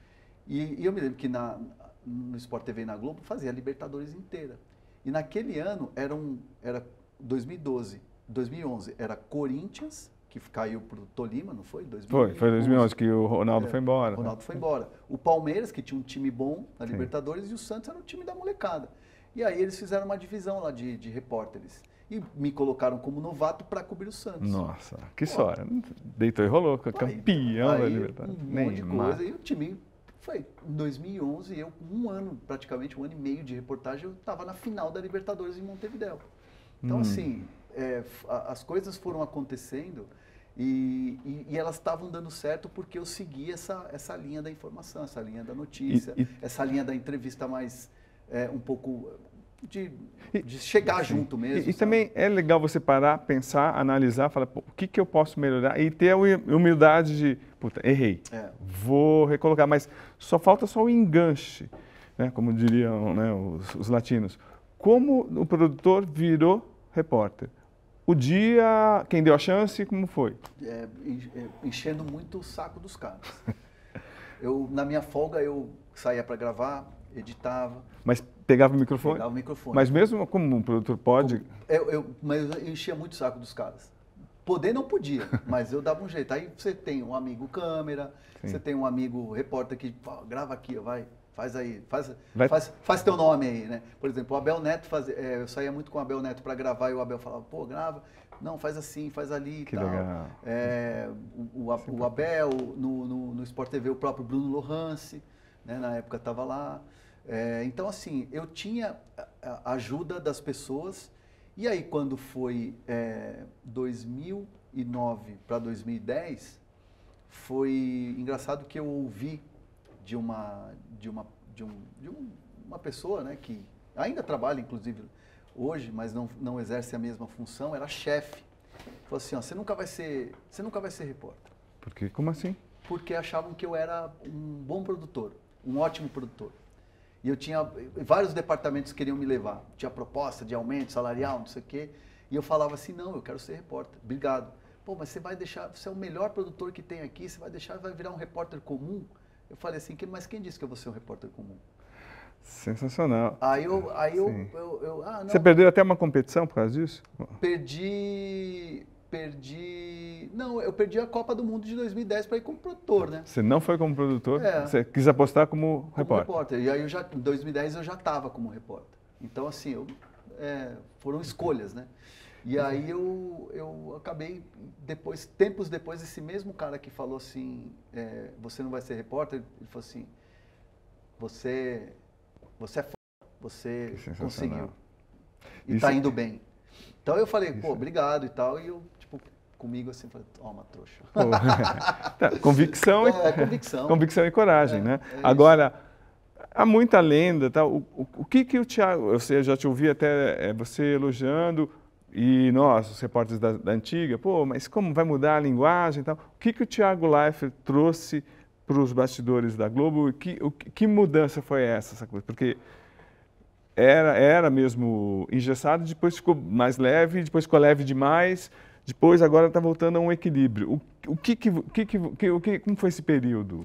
E, e eu me lembro que na, no Sport TV na Globo fazia a Libertadores inteira. E naquele ano era, um, era 2012, 2011, era Corinthians, que caiu para o Tolima, não foi? 2011. Foi, foi 2011 que o Ronaldo é, foi embora. O Ronaldo foi embora. O Palmeiras, que tinha um time bom na Libertadores, Sim. e o Santos era um time da molecada. E aí eles fizeram uma divisão lá de, de repórteres e me colocaram como novato para cobrir o Santos. Nossa, que Pô. história. Deitou e rolou, campeão aí, da Libertadores. Um monte de coisa. E o time foi em 2011, eu um ano, praticamente um ano e meio de reportagem, eu estava na final da Libertadores em Montevideo. Então, hum. assim, é, as coisas foram acontecendo e, e, e elas estavam dando certo porque eu segui essa, essa linha da informação, essa linha da notícia, e, essa linha da entrevista mais é, um pouco de, de chegar Sim. junto mesmo. E, e também é legal você parar, pensar, analisar, falar pô, o que, que eu posso melhorar e ter a humildade de, puta, errei, é. vou recolocar, mas só falta só o enganche, né, como diriam né, os, os latinos. Como o produtor virou repórter? O dia, quem deu a chance, como foi? É, é enchendo muito o saco dos caras. [laughs] eu, na minha folga, eu saía para gravar, editava. Mas pegava o microfone? Pegava o microfone. Mas mesmo como um produtor pode? eu, eu, mas eu enchia muito o saco dos caras. Poder não podia, [laughs] mas eu dava um jeito. Aí você tem um amigo câmera, Sim. você tem um amigo repórter que grava aqui, vai, faz aí, faz, vai... faz, faz teu nome aí, né? Por exemplo, o Abel Neto, faz, é, eu saía muito com o Abel Neto para gravar e o Abel falava, pô, grava, não, faz assim, faz ali e tal. Legal. É, o, o, o, Abel, no, no, no Sport TV, o próprio Bruno Lohance, né, na época estava lá. É, então, assim, eu tinha a ajuda das pessoas. E aí, quando foi é, 2009 para 2010, foi engraçado que eu ouvi de uma, de uma, de um, de um, uma pessoa né, que ainda trabalha, inclusive, hoje, mas não, não exerce a mesma função, era chefe. Falou assim, ó, você nunca vai ser, você nunca vai ser repórter. Por quê? Como assim? Porque achavam que eu era um bom produtor, um ótimo produtor. E eu tinha vários departamentos queriam me levar. Tinha proposta de aumento salarial, não sei o quê. E eu falava assim: "Não, eu quero ser repórter. Obrigado. Pô, mas você vai deixar, você é o melhor produtor que tem aqui, você vai deixar, vai virar um repórter comum?" Eu falei assim: "Mas quem disse que eu vou ser um repórter comum?" Sensacional. Aí eu, aí eu, eu, eu ah, Você perdeu até uma competição por causa disso? Perdi perdi. Não, eu perdi a Copa do Mundo de 2010 para ir como produtor, né? Você não foi como produtor, é. você quis apostar como, como repórter. repórter. E aí eu já, em 2010 eu já estava como repórter. Então, assim, eu, é, foram escolhas, né? E aí eu, eu acabei, depois, tempos depois, esse mesmo cara que falou assim, é, você não vai ser repórter, ele falou assim, você, você é foda, você conseguiu. E está indo bem. Então eu falei, pô, é obrigado e tal, e eu comigo assim, falei, toma, trouxa. [laughs] tá, convicção, é, e, convicção. convicção e coragem, é, né? É Agora, há muita lenda, tá? O, o, o que que o Tiago, eu sei, já te ouvi até é, você elogiando e nós, os repórteres da, da, antiga, pô, mas como vai mudar a linguagem e tal? O que que o Tiago Leifert trouxe para os bastidores da Globo? Que, o, que mudança foi essa, essa coisa? Porque era, era mesmo engessado, depois ficou mais leve, depois ficou leve demais. Depois, agora está voltando a um equilíbrio. O, o que, que, que, que, que, como foi esse período?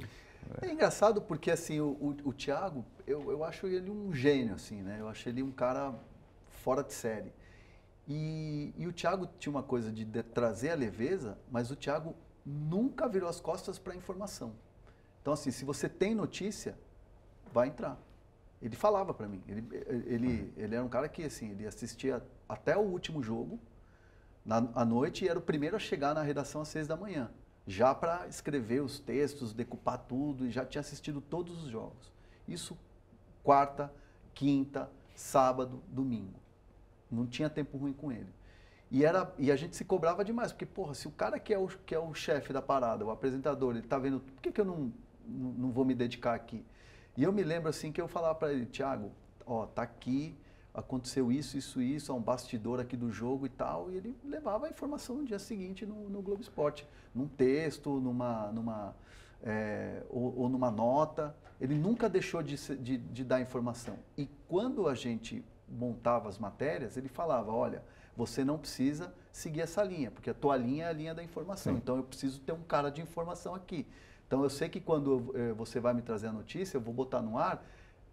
É engraçado porque, assim, o, o, o Thiago, eu, eu acho ele um gênio, assim, né? Eu acho ele um cara fora de série. E, e o Thiago tinha uma coisa de, de trazer a leveza, mas o Thiago nunca virou as costas para a informação. Então, assim, se você tem notícia, vai entrar. Ele falava para mim. Ele, ele, ele era um cara que, assim, ele assistia até o último jogo, na, à noite e era o primeiro a chegar na redação às seis da manhã, já para escrever os textos, decupar tudo e já tinha assistido todos os jogos. Isso quarta, quinta, sábado, domingo. Não tinha tempo ruim com ele. E, era, e a gente se cobrava demais, porque, porra, se o cara que é o, que é o chefe da parada, o apresentador, ele tá vendo, por que, que eu não, não, não vou me dedicar aqui? E eu me lembro assim que eu falava para ele, Tiago, ó, tá aqui, aconteceu isso, isso, isso, há um bastidor aqui do jogo e tal, e ele levava a informação no dia seguinte no, no Globo Esporte, num texto, numa, numa é, ou, ou, numa nota, ele nunca deixou de, de, de dar informação. E quando a gente montava as matérias, ele falava, olha, você não precisa seguir essa linha, porque a tua linha é a linha da informação. Sim. Então eu preciso ter um cara de informação aqui. Então eu sei que quando você vai me trazer a notícia, eu vou botar no ar,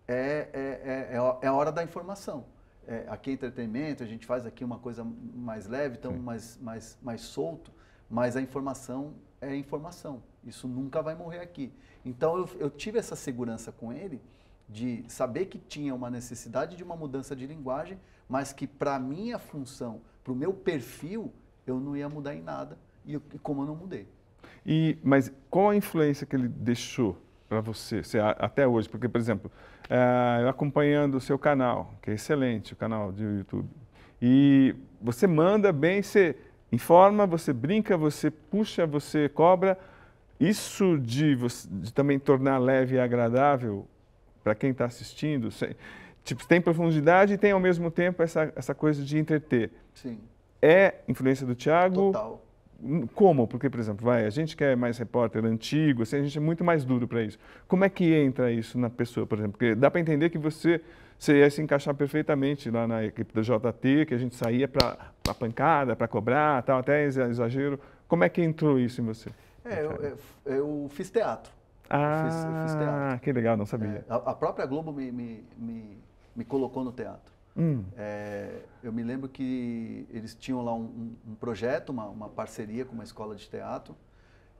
é, é, é, é, a hora da informação é, aqui é entretenimento, a gente faz aqui uma coisa mais leve, então mais, mais, mais solto, mas a informação é informação. Isso nunca vai morrer aqui. Então eu, eu tive essa segurança com ele de saber que tinha uma necessidade de uma mudança de linguagem, mas que para minha função, para o meu perfil, eu não ia mudar em nada. E, como eu não mudei. E, mas qual a influência que ele deixou para você, você, até hoje? Porque, por exemplo, é, acompanhando o seu canal, que é excelente, o canal de YouTube, e você manda bem, você informa, você brinca, você puxa, você cobra. Isso de, de também tornar leve e agradável para quem está assistindo, você, tipo, tem profundidade e tem ao mesmo tempo essa, essa coisa de entreter. Sim. É influência do Tiago? Total. Como? Porque, por exemplo, vai, a gente quer é mais repórter antigo, assim, a gente é muito mais duro para isso. Como é que entra isso na pessoa, por exemplo? Porque dá para entender que você, você ia se encaixar perfeitamente lá na equipe da JT, que a gente saía para a pancada, para cobrar, tal, até exagero. Como é que entrou isso em você? É, eu, eu fiz teatro. Ah, eu fiz, eu fiz ah, teatro. que legal, não sabia. É, a, a, própria Globo me, me, me, me colocou no teatro. Hum. É, eu me lembro que eles tinham lá um, um projeto, uma, uma, parceria com uma escola de teatro,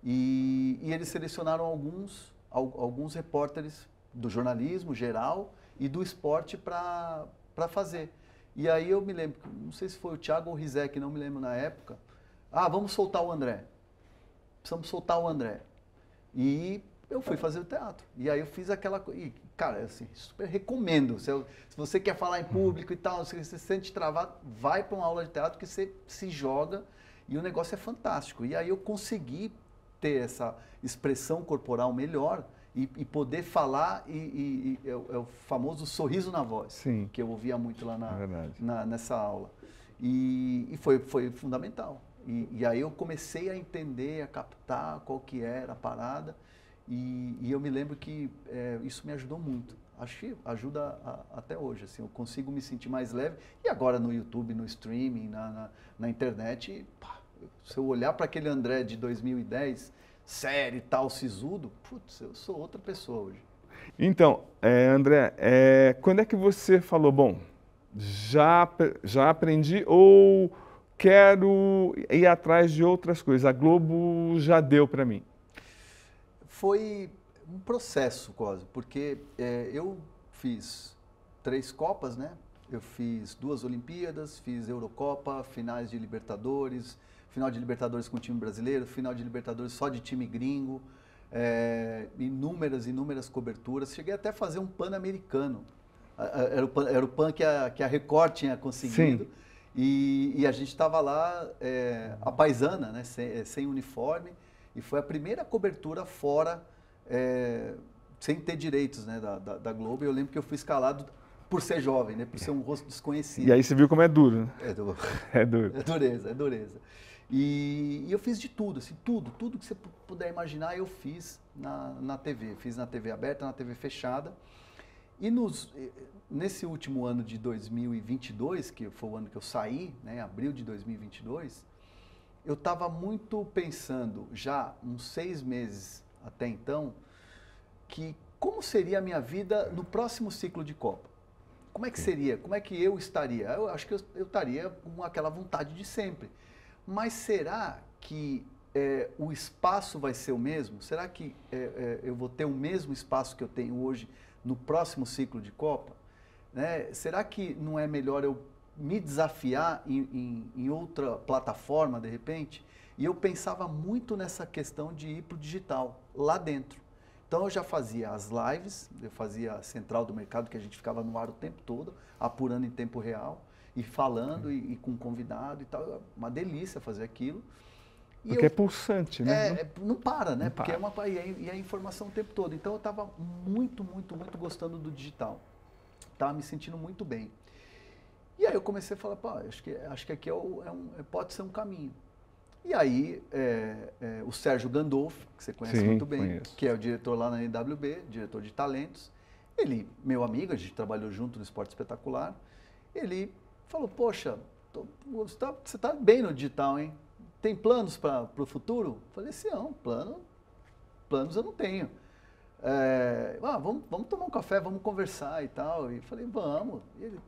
e, e eles selecionaram alguns, al, alguns repórteres do jornalismo geral e do esporte para fazer. E aí eu me lembro, não sei se foi o Thiago ou o Rizek, não me lembro na época. Ah, vamos soltar o André. Precisamos soltar o André. E eu fui tá fazer o teatro. E aí eu fiz aquela. E cara, eu assim, super recomendo. Se, eu, se, você quer falar em público e tal, se você se sente travado, vai para uma aula de teatro que você se joga e o negócio é fantástico. E aí eu consegui ter essa expressão corporal melhor e, e poder falar e, e, e é, o, é, o famoso sorriso na voz, Sim. que eu ouvia muito lá na, é na nessa aula. E, foi, foi fundamental. E, e aí eu comecei a entender, a captar qual que era a parada e, e eu me lembro que é, isso me ajudou muito. Acho que ajuda a, até hoje. Assim, eu consigo me sentir mais leve. E agora no YouTube, no streaming, na, na, na internet, pá, se eu olhar para aquele André de 2010, sério e tal, sisudo, putz, eu sou outra pessoa hoje. Então, é, André, é, quando é que você falou, bom, já, já aprendi ou quero ir atrás de outras coisas? A Globo já deu para mim foi um processo quase, porque é, eu fiz três Copas, né? Eu fiz duas Olimpíadas, fiz Eurocopa, finais de Libertadores, final de Libertadores com time brasileiro, final de Libertadores só de time gringo, é, inúmeras, inúmeras coberturas. Cheguei até a fazer um Pan-Americano. Era o Pan, era o pan que, a, que a Record tinha conseguido. Sim. E, e a gente estava lá, é, a paisana, né? sem, é, sem uniforme e foi a primeira cobertura fora, é, sem ter direitos né, da, da, da Globo. E eu lembro que eu fui escalado por ser jovem, né, por ser um rosto desconhecido. E aí você viu como é duro. Né? É duro. [laughs] É duro. É dureza, é dureza. E, e, eu fiz de tudo, assim, tudo, tudo que você puder imaginar eu fiz na, na TV. Fiz na TV aberta, na TV fechada. E nos, nesse último ano de 2022, que foi o ano que eu saí, né, abril de 2022, eu estava muito pensando, já uns seis meses até então, que como seria a minha vida no próximo ciclo de Copa? Como é que seria? Como é que eu estaria? Eu acho que eu, estaria com aquela vontade de sempre. Mas será que é, o espaço vai ser o mesmo? Será que é, é, eu vou ter o mesmo espaço que eu tenho hoje no próximo ciclo de Copa? Né? Será que não é melhor eu me desafiar em, em, em outra plataforma, de repente, e eu pensava muito nessa questão de ir para o digital, lá dentro. Então eu já fazia as lives, eu fazia a central do mercado, que a gente ficava no ar o tempo todo, apurando em tempo real, e falando, e, e com convidado e tal. É uma delícia fazer aquilo. E Porque eu, é pulsante, né? É, não, é, não para, né? Não Porque é para. é uma e a é informação o tempo todo. Então eu estava muito, muito, muito gostando do digital. Estava me sentindo muito bem. E aí eu comecei a falar, pá, acho que, acho que aqui é, o, é um, é, pode ser um caminho. E aí é, é, o Sérgio Gandolfo, que você conhece Sim, muito bem, conheço. que é o diretor lá na NWB, diretor de talentos, ele, meu amigo, a gente trabalhou junto no Esporte Espetacular, ele falou, poxa, tô, você está tá bem no digital, hein? Tem planos para o futuro? Eu falei, sim, é um plano, planos eu não tenho. É, ah, vamos, vamos tomar um café, vamos conversar e tal. E falei, vamos. E ele,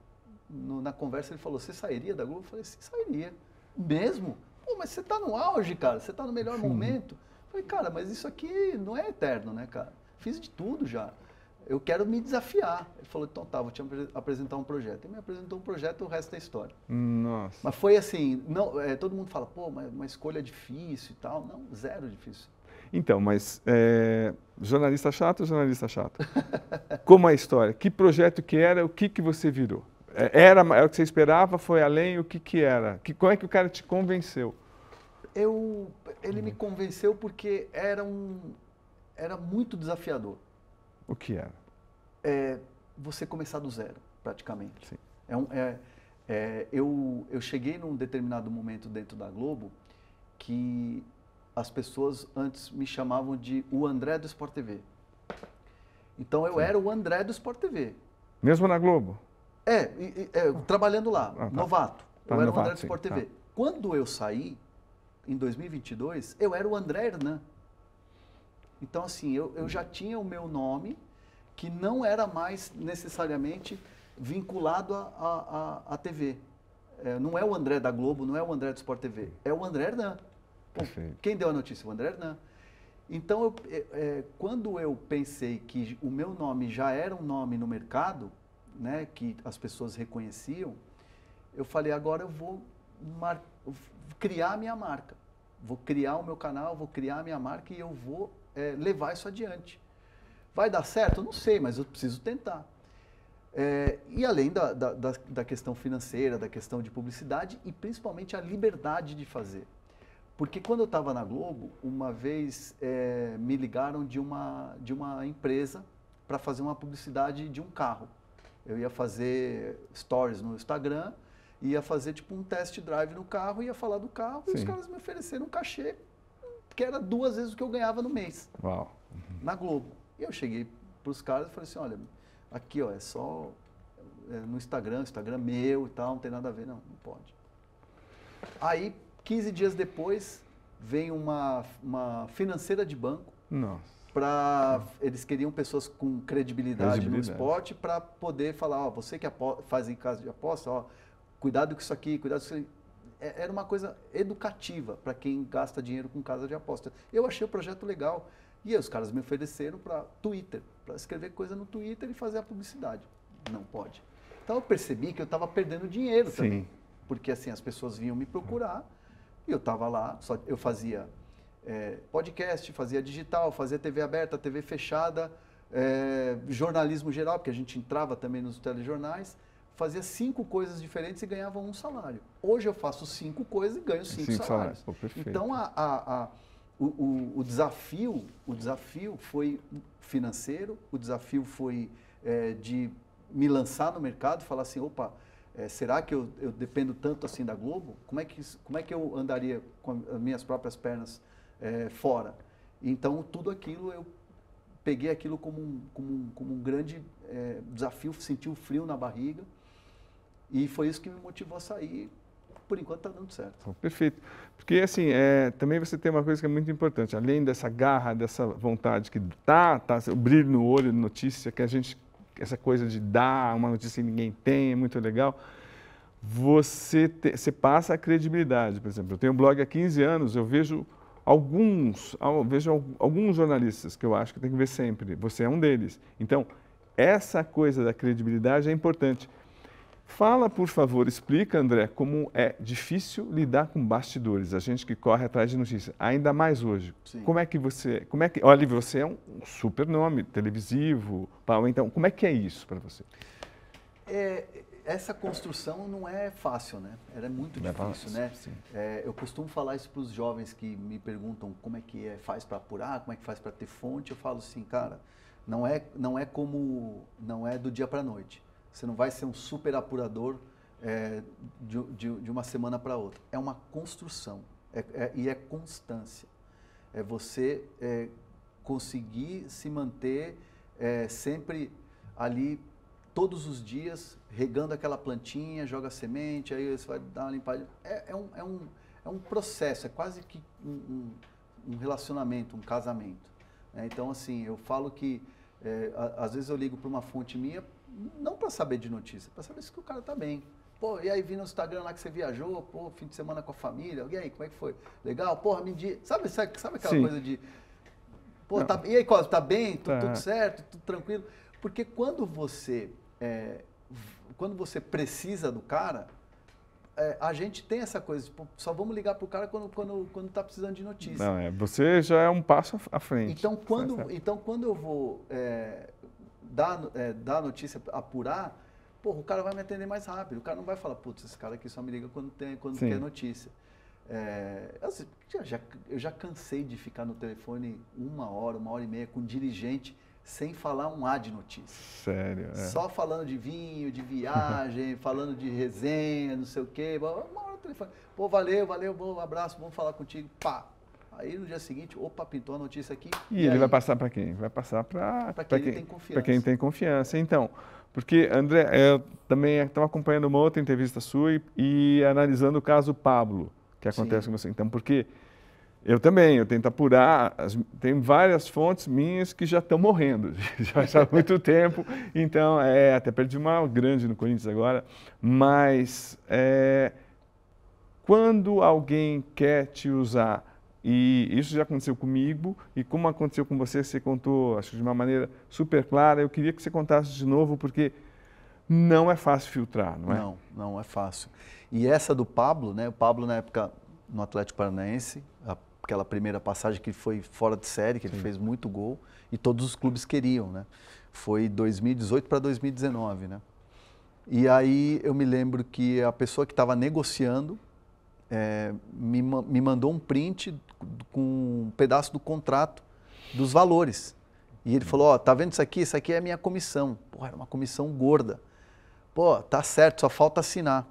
no, na conversa ele falou: Você sairia da Globo? Eu falei: Sim, sairia. Mesmo? Pô, mas você está no auge, cara, você está no melhor Sim. momento. Eu falei: Cara, mas isso aqui não é eterno, né, cara? Fiz de tudo já. Eu quero me desafiar. Ele falou: Então tá, vou te apresentar um projeto. Ele me apresentou um projeto, o resto é história. Nossa. Mas foi assim: não, é, todo mundo fala, pô, mas uma escolha difícil e tal. Não, zero difícil. Então, mas é, jornalista chato, jornalista chato. [laughs] Como é a história? Que projeto que era? O que, que você virou? É, era, era é o que você esperava, foi além, o que que era? Que, como é que o cara te convenceu? Eu, ele me uhum. convenceu porque era um, era muito desafiador. O que era? É você começar do zero, praticamente. Sim. É um, é, é, eu, eu cheguei num determinado momento dentro da Globo que as pessoas antes me chamavam de o André do Sport TV. Então eu Sim. era o André do Sport TV. Mesmo na Globo? É, é, é trabalhando lá, ah, tá. novato. Tá eu era novato, o André do Sport sim, TV. Tá. Quando eu saí, em 2022, eu era o André Hernan. Então, assim, eu, eu já tinha o meu nome, que não era mais necessariamente vinculado à TV. É, não é o André da Globo, não é o André do Sport TV, é o André Hernan. Perfeito. Quem deu a notícia? O André Hernan. Então, eu, é, é, quando eu pensei que o meu nome já era um nome no mercado, né, que as pessoas reconheciam, eu falei, agora eu vou mar... criar a minha marca. Vou criar o meu canal, vou criar a minha marca e eu vou é, levar isso adiante. Vai dar certo? não sei, mas eu preciso tentar. É, e além da, da, da, questão financeira, da questão de publicidade e principalmente a liberdade de fazer. Porque quando eu estava na Globo, uma vez é, me ligaram de uma, de uma empresa para fazer uma publicidade de um carro. Eu ia fazer stories no Instagram, ia fazer tipo um test drive no carro, ia falar do carro, Sim. e os caras me ofereceram um cachê que era duas vezes o que eu ganhava no mês. Uau. Uhum. Na Globo. E eu cheguei para os caras e falei assim, olha, aqui ó, é só é no Instagram, Instagram meu e tal, não tem nada a ver, não, não pode. Aí, 15 dias depois, vem uma, uma financeira de banco Nossa para eles queriam pessoas com credibilidade, credibilidade. no esporte para poder falar, ó, você que faz em casa de aposta, ó, cuidado com isso aqui, cuidado com isso aqui. É, era uma coisa educativa para quem gasta dinheiro com casa de aposta. Eu achei o projeto legal e aí, os caras me ofereceram para Twitter, para escrever coisa no Twitter e fazer a publicidade. Não pode. Então eu percebi que eu estava perdendo dinheiro Sim. também, porque assim as pessoas vinham me procurar e eu estava lá, só eu fazia é, podcast, fazia digital, fazia TV aberta, TV fechada, é, jornalismo geral, porque a gente entrava também nos telejornais, fazia cinco coisas diferentes e ganhava um salário. Hoje eu faço cinco coisas e ganho cinco, cinco salários. salários. Pô, então a, a, a, o, o, desafio, o desafio foi financeiro, o desafio foi é, de me lançar no mercado, falar assim, opa, é, será que eu, eu, dependo tanto assim da Globo? Como é que, como é que eu andaria com as minhas próprias pernas? é, fora. Então, tudo aquilo, eu peguei aquilo como um, como um, como um grande é, desafio, senti o um frio na barriga. E foi isso que me motivou a sair. Por enquanto está dando certo. Perfeito. Porque, assim, é, também você tem uma coisa que é muito importante. Além dessa garra, dessa vontade que dá, tá, tá, o brilho no olho, de notícia, que a gente... Essa coisa de dar uma notícia que ninguém tem, é muito legal você, te, você passa a credibilidade. Por exemplo, eu tenho um blog há 15 anos, eu vejo alguns, vejo alguns jornalistas que eu acho que tem que ver sempre, você é um deles. Então, essa coisa da credibilidade é importante. Fala, por favor, explica, André, como é difícil lidar com bastidores, a gente que corre atrás de notícias, ainda mais hoje. Sim. Como é que você, como é que, olha, você é um super nome televisivo, então, como é que é isso para você? É, essa construção não é fácil, né? Ela é muito não difícil, é fácil, né? É, eu costumo falar isso para os jovens que me perguntam como é que é, faz para apurar, como é que faz para ter fonte. Eu falo assim, cara, não é, não é como, não é do dia para noite. Você não vai ser um super apurador é, de, de, de, uma semana para outra. É uma construção é, é, e é constância. É você é, conseguir se manter sempre ali todos os dias, regando aquela plantinha, joga semente, aí você vai dar uma limpada. É, é, um, é, um, é um processo, é quase que um, um relacionamento, um casamento. É, então, assim, eu falo que é, a, às vezes eu ligo para uma fonte minha, não para saber de notícia, para saber se o cara tá bem. Pô, e aí vi no Instagram lá que você viajou, pô, fim de semana com a família, e aí, como é que foi? Legal? Porra, me diz. Sabe, sabe, sabe aquela Sim. coisa de. Pô, tá, e aí, Cosme, tá bem? Tá. Tudo, tudo certo? Tudo tranquilo? Porque quando você é, quando você precisa do cara, é, a gente tem essa coisa, tipo, só vamos ligar para o cara quando está quando, quando tá precisando de notícia. Não, é, você já é um passo à frente. Então, tá quando, então, quando eu vou é, dar, é, dar notícia, apurar, porra, o cara vai me atender mais rápido. O cara não vai falar, putz, esse cara aqui só me liga quando tem quando quer notícia. É, eu, assim, já, eu já cansei de ficar no telefone uma hora, uma hora e meia com um dirigente sem falar um A de notícia. Sério? É. Só falando de vinho, de viagem, [laughs] falando de resenha, não sei o quê. Uma hora o telefone. Pô, valeu, valeu, bom abraço, vamos falar contigo. Pá, Aí no dia seguinte, opa, pintou a notícia aqui. E, e ele aí... vai passar para quem? Vai passar para quem, quem tem confiança. Para quem tem confiança. Então, porque André, é, eu também estava acompanhando uma outra entrevista sua e, e analisando o caso Pablo, que acontece Sim. com você. Então, porque eu também, eu tento apurar. As, tem várias fontes minhas que já estão morrendo, [laughs] já faz muito [laughs] tempo. Então, é, até perdi uma grande no Corinthians agora. Mas é, quando alguém quer te usar, e isso já aconteceu comigo, e como aconteceu com você, você contou, acho de uma maneira super clara. Eu queria que você contasse de novo, porque não é fácil filtrar, não é? Não, não é fácil. E essa do Pablo, né? O Pablo, na época, no Atlético Paranaense, aquela primeira passagem que foi fora de série, que ele fez muito gol e todos os clubes queriam, né? Foi 2018 para 2019, né? E aí eu me lembro que a pessoa que estava negociando é, me, me mandou um print com um pedaço do contrato dos valores. E ele falou, ó, oh, tá vendo isso aqui? Isso aqui é a minha comissão. Pô, era uma comissão gorda. Pô, tá certo, só falta assinar.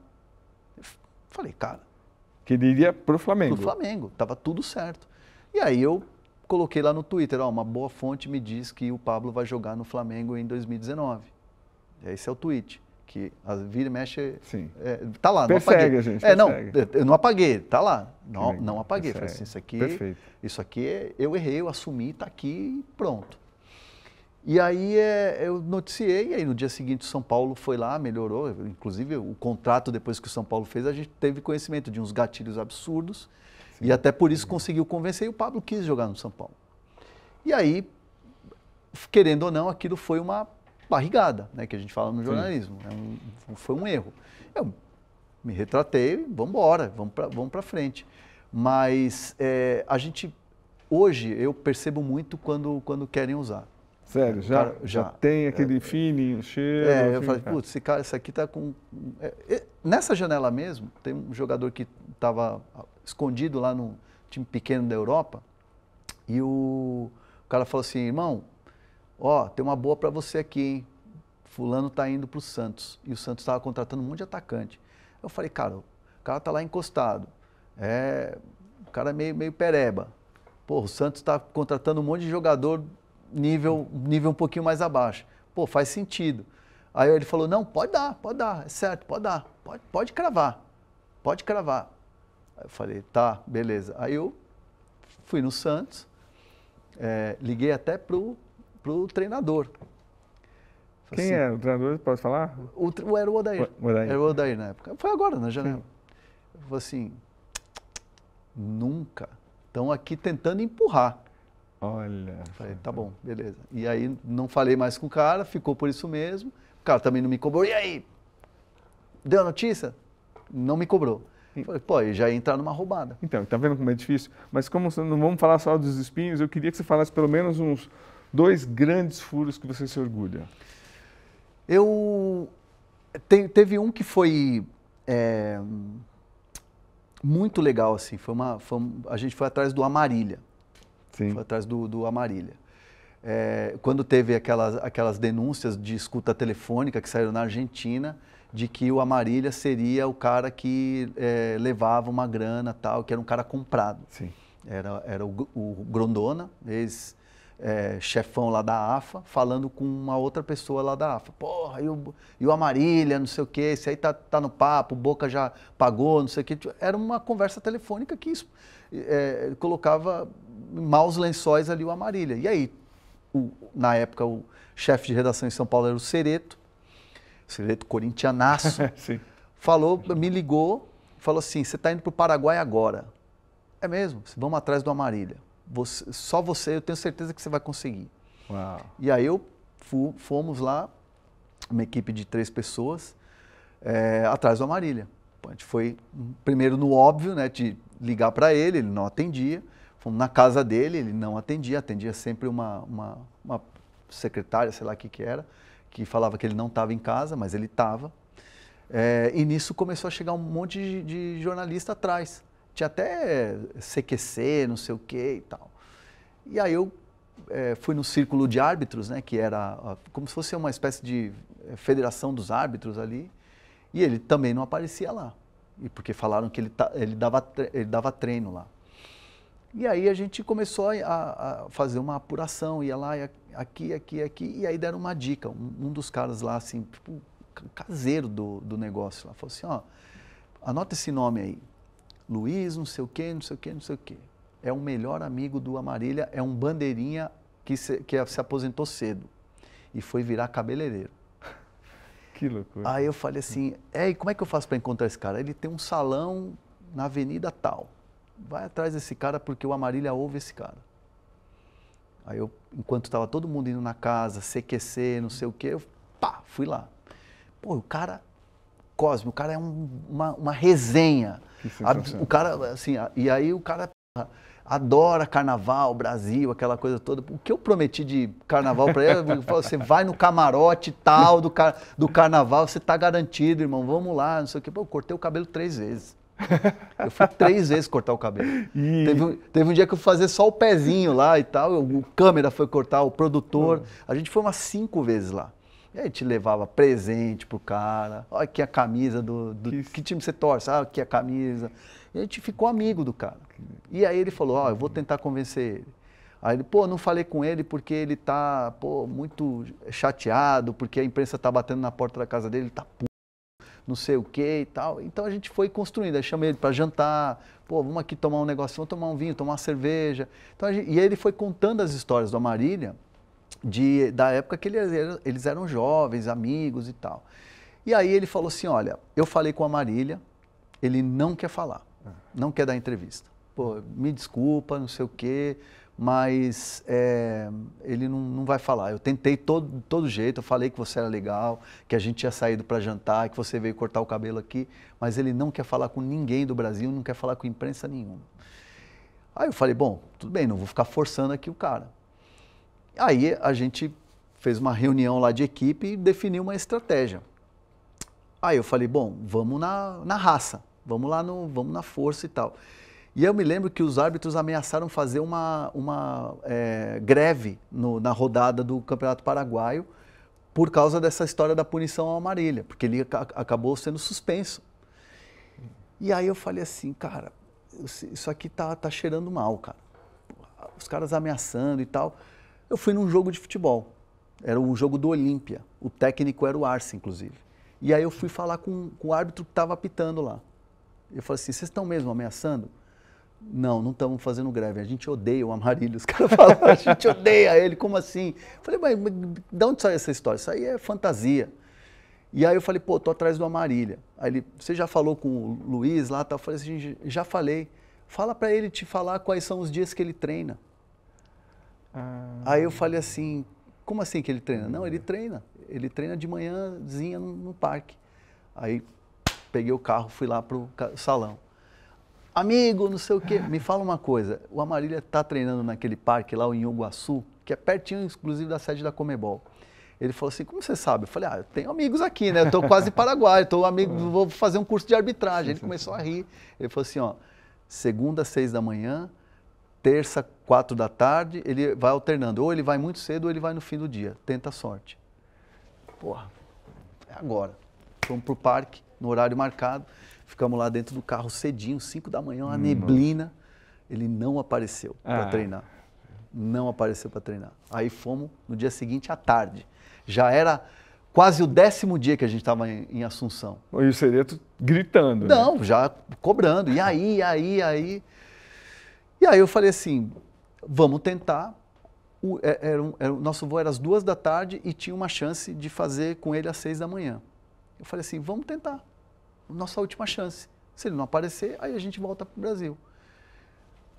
Eu falei, cara, que iria para o Flamengo. Para o Flamengo, estava tudo certo. E aí eu coloquei lá no Twitter, ó, uma boa fonte me diz que o Pablo vai jogar no Flamengo em 2019. Esse é o tweet, que a vira e mexe... Sim. É, tá lá, persegue, não apaguei. Gente, é, persegue. não, eu não apaguei, tá lá. Não, não apaguei. Falei assim, isso aqui, Perfeito. isso aqui é, eu errei, eu assumi, tá aqui pronto. E aí é, eu noticiei, e aí no dia seguinte o São Paulo foi lá, melhorou. Inclusive, o contrato depois que o São Paulo fez, a gente teve conhecimento de uns gatilhos absurdos. Sim, e até por isso sim. conseguiu convencer. E o Pablo quis jogar no São Paulo. E aí, querendo ou não, aquilo foi uma barrigada, né, que a gente fala no jornalismo. É um, foi um erro. Eu me retratei, vamos embora, vamos para vamos frente. Mas é, a gente, hoje, eu percebo muito quando, quando querem usar. Sério, já, cara, já, já tem é, aquele é, fininho, cheiro. É, eu assim, falei, putz, esse cara, esse aqui tá com. É, nessa janela mesmo, tem um jogador que tava ah, escondido lá no time pequeno da Europa, e o, o cara falou assim, irmão, ó, tem uma boa para você aqui, hein? Fulano tá indo pro Santos. E o Santos tava contratando um monte de atacante. Eu falei, cara, o cara tá lá encostado. É, o cara é meio, meio pereba. Pô, o Santos tá contratando um monte de jogador nível, nível um pouquinho mais abaixo. Pô, faz sentido. Aí ele falou, não, pode dar, pode dar, é certo, pode dar, pode, pode cravar, pode cravar. Aí eu falei, tá, beleza. Aí eu fui no Santos, é, liguei até pro, pro treinador. Falei Quem assim, era o treinador, pode falar? O, o, era o Odair. O, Odair. Era o Odair na época. Foi agora, na janela. Eu falei assim, nunca. Estão aqui tentando empurrar. Olha. Falei, tá bom, beleza. E aí não falei mais com o cara, ficou por isso mesmo. O cara também não me cobrou. E aí? Deu a notícia? Não me cobrou. pô, já ia entrar numa roubada. Então, tá vendo como é difícil? Mas como não vamos falar só dos espinhos, eu queria que você falasse pelo menos uns dois grandes furos que você se orgulha. Eu. Te, teve um que foi. É, muito legal, assim. Foi uma, foi, a gente foi atrás do Amarília. Sim. Foi atrás do, do Amarília. É, quando teve aquelas, aquelas denúncias de escuta telefônica que saíram na Argentina, de que o Amarília seria o cara que é, levava uma grana tal, que era um cara comprado. Sim. Era, era o, o Grondona, ex... É, chefão lá da AFA, falando com uma outra pessoa lá da AFA. Porra, e o, e o Amarília, não sei o quê, esse aí tá, tá no papo, Boca já pagou, não sei o quê. Tipo, era uma conversa telefônica que isso, é, colocava maus lençóis ali o Amarília. E aí, o, na época, o chefe de redação em São Paulo era o Sereto, Sereto corintianaço, [laughs] falou, me ligou, falou assim, você está indo para o Paraguai agora. É mesmo, vamos atrás do Amarília. Você, só você, eu tenho certeza que você vai conseguir. Uau. E aí eu fomos lá, uma equipe de três pessoas, é, atrás do Amarília. A gente foi hum, primeiro no óbvio, né, de ligar para ele, ele não atendia. Tipo, na casa dele, ele não atendia, atendia sempre uma, uma, uma secretária, sei lá o que, que era, que falava que ele não estava em casa, mas ele estava. É, e nisso começou a chegar um monte de, de jornalista atrás. Tinha até CQC, não sei o que e tal. E aí eu é, fui no círculo de árbitros, né, que era como se fosse uma espécie de é, federação dos árbitros ali, e ele também não aparecia lá, e porque falaram que ele, ta, ele, dava, ele dava treino lá. E aí a gente começou a, a fazer uma apuração, ia lá, ia aqui, aqui, aqui, e aí deram uma dica. Um, um dos caras lá, assim, tipo, caseiro do, do negócio lá, falou assim, ó, anota esse nome aí, Luiz, não sei o quê, não sei o quê, não sei o quê. É o melhor amigo do Amarília, é um bandeirinha que se, que se aposentou cedo e foi virar cabeleireiro. [laughs] Que loucura. Aí eu falei assim, é, e como é que eu faço para encontrar esse cara? Ele tem um salão na avenida tal vai atrás desse cara porque o Amarília ouve esse cara. Aí eu, enquanto estava todo mundo indo na casa, CQC, não sei o quê, eu pá, fui lá. Pô, o cara, Cosme, o cara é um, uma, uma resenha. A, o cara, assim, a, e aí o cara adora carnaval, Brasil, aquela coisa toda. O que eu prometi de carnaval para ele, você vai no camarote tal do, car do carnaval, você tá garantido, irmão, vamos lá, não sei o quê. Pô, eu cortei o cabelo três vezes. Eu fui três vezes cortar o cabelo. [laughs] E... Teve, um, teve, um dia que eu fazia só o pezinho lá e tal. O câmera foi cortar, o produtor. Hum. A gente foi umas cinco vezes lá. E aí gente levava presente pro cara. Olha aqui a camisa do. do que... que... time você torce? Ah, aqui a camisa. E a gente ficou amigo do cara. E aí ele falou: Ó, oh, eu vou tentar convencer ele. Aí ele, pô, não falei com ele porque ele tá, pô, muito chateado, porque a imprensa tá batendo na porta da casa dele, ele tá puto não sei o que e tal. Então a gente foi construindo. Aí chamei ele para jantar, pô, vamos aqui tomar um negócio, vamos tomar um vinho, tomar uma cerveja. Então, gente, e ele foi contando as histórias do Amarília, de, da época que ele, eles eram jovens, amigos e tal. E aí ele falou assim: olha, eu falei com a Marília, ele não quer falar, ah. não quer dar entrevista. Pô, me desculpa, não sei o quê, mas é, ele não, não vai falar. Eu tentei todo, todo jeito, eu falei que você era legal, que a gente tinha saído para jantar, que você veio cortar o cabelo aqui, mas ele não quer falar com ninguém do Brasil, não quer falar com imprensa nenhuma. Aí eu falei, bom, tudo bem, não vou ficar forçando aqui o cara. Aí a gente fez uma reunião lá de equipe e definiu uma estratégia. Aí eu falei, bom, vamos na, na raça, vamos lá, no, vamos na força e tal. E eu me lembro que os árbitros ameaçaram fazer uma, uma é, greve no, na rodada do Campeonato Paraguaio por causa dessa história da punição ao Amarilha, porque ele acabou sendo suspenso. E aí eu falei assim, cara, isso aqui tá, tá cheirando mal, cara. Os caras ameaçando e tal. Eu fui num jogo de futebol. Era um jogo do Olímpia. O técnico era o Arce, inclusive. E aí eu fui falar com, com o árbitro que estava apitando lá. Eu falei assim, vocês estão mesmo ameaçando? Não, não estamos fazendo greve. A gente odeia o Amarílio. Os [laughs] caras falam, a gente odeia ele, como assim? falei, mas, de onde sai essa história? Isso aí é fantasia. E aí eu falei, pô, tô atrás do Amarília. Aí ele, você já falou com o Luiz lá? Tá? Eu falei assim, já falei. Fala para ele te falar quais são os dias que ele treina. Ah. Aí eu falei assim, como assim que ele treina? Não, ele treina. Ele treina de manhãzinha no, no parque. Aí peguei o carro, fui lá pro salão amigo, não sei o quê. Me fala uma coisa, o Amarília está treinando naquele parque lá em Iguaçu, que é pertinho, inclusive, da sede da Comebol. Ele falou assim, como você sabe? Eu falei, ah, eu tenho amigos aqui, né? Eu tô quase Paraguai. tô amigo, [laughs] é. vou fazer um curso de arbitragem. Ele começou a rir. Ele falou assim, ó, segunda, seis da manhã, terça, quatro da tarde, ele vai alternando. Ou ele vai muito cedo ou ele vai no fim do dia. Tenta a sorte. Porra, é agora. Vamos pro parque, no horário marcado. Ficamos lá dentro do carro cedinho, 5 da manhã, uma hum. neblina. Ele não apareceu ah. para treinar. Não apareceu para treinar. Aí fomos no dia seguinte à tarde. Já era quase o décimo dia que a gente estava em, em, Assunção. E o Sereto gritando. Né? Não, né? já cobrando. E aí, e aí, e aí. E aí eu falei assim: vamos tentar. O, é, era, era, o nosso voo era às duas da tarde e tinha uma chance de fazer com ele às seis da manhã. Eu falei assim: vamos tentar nossa última chance. Se ele não aparecer, aí a gente volta para o Brasil.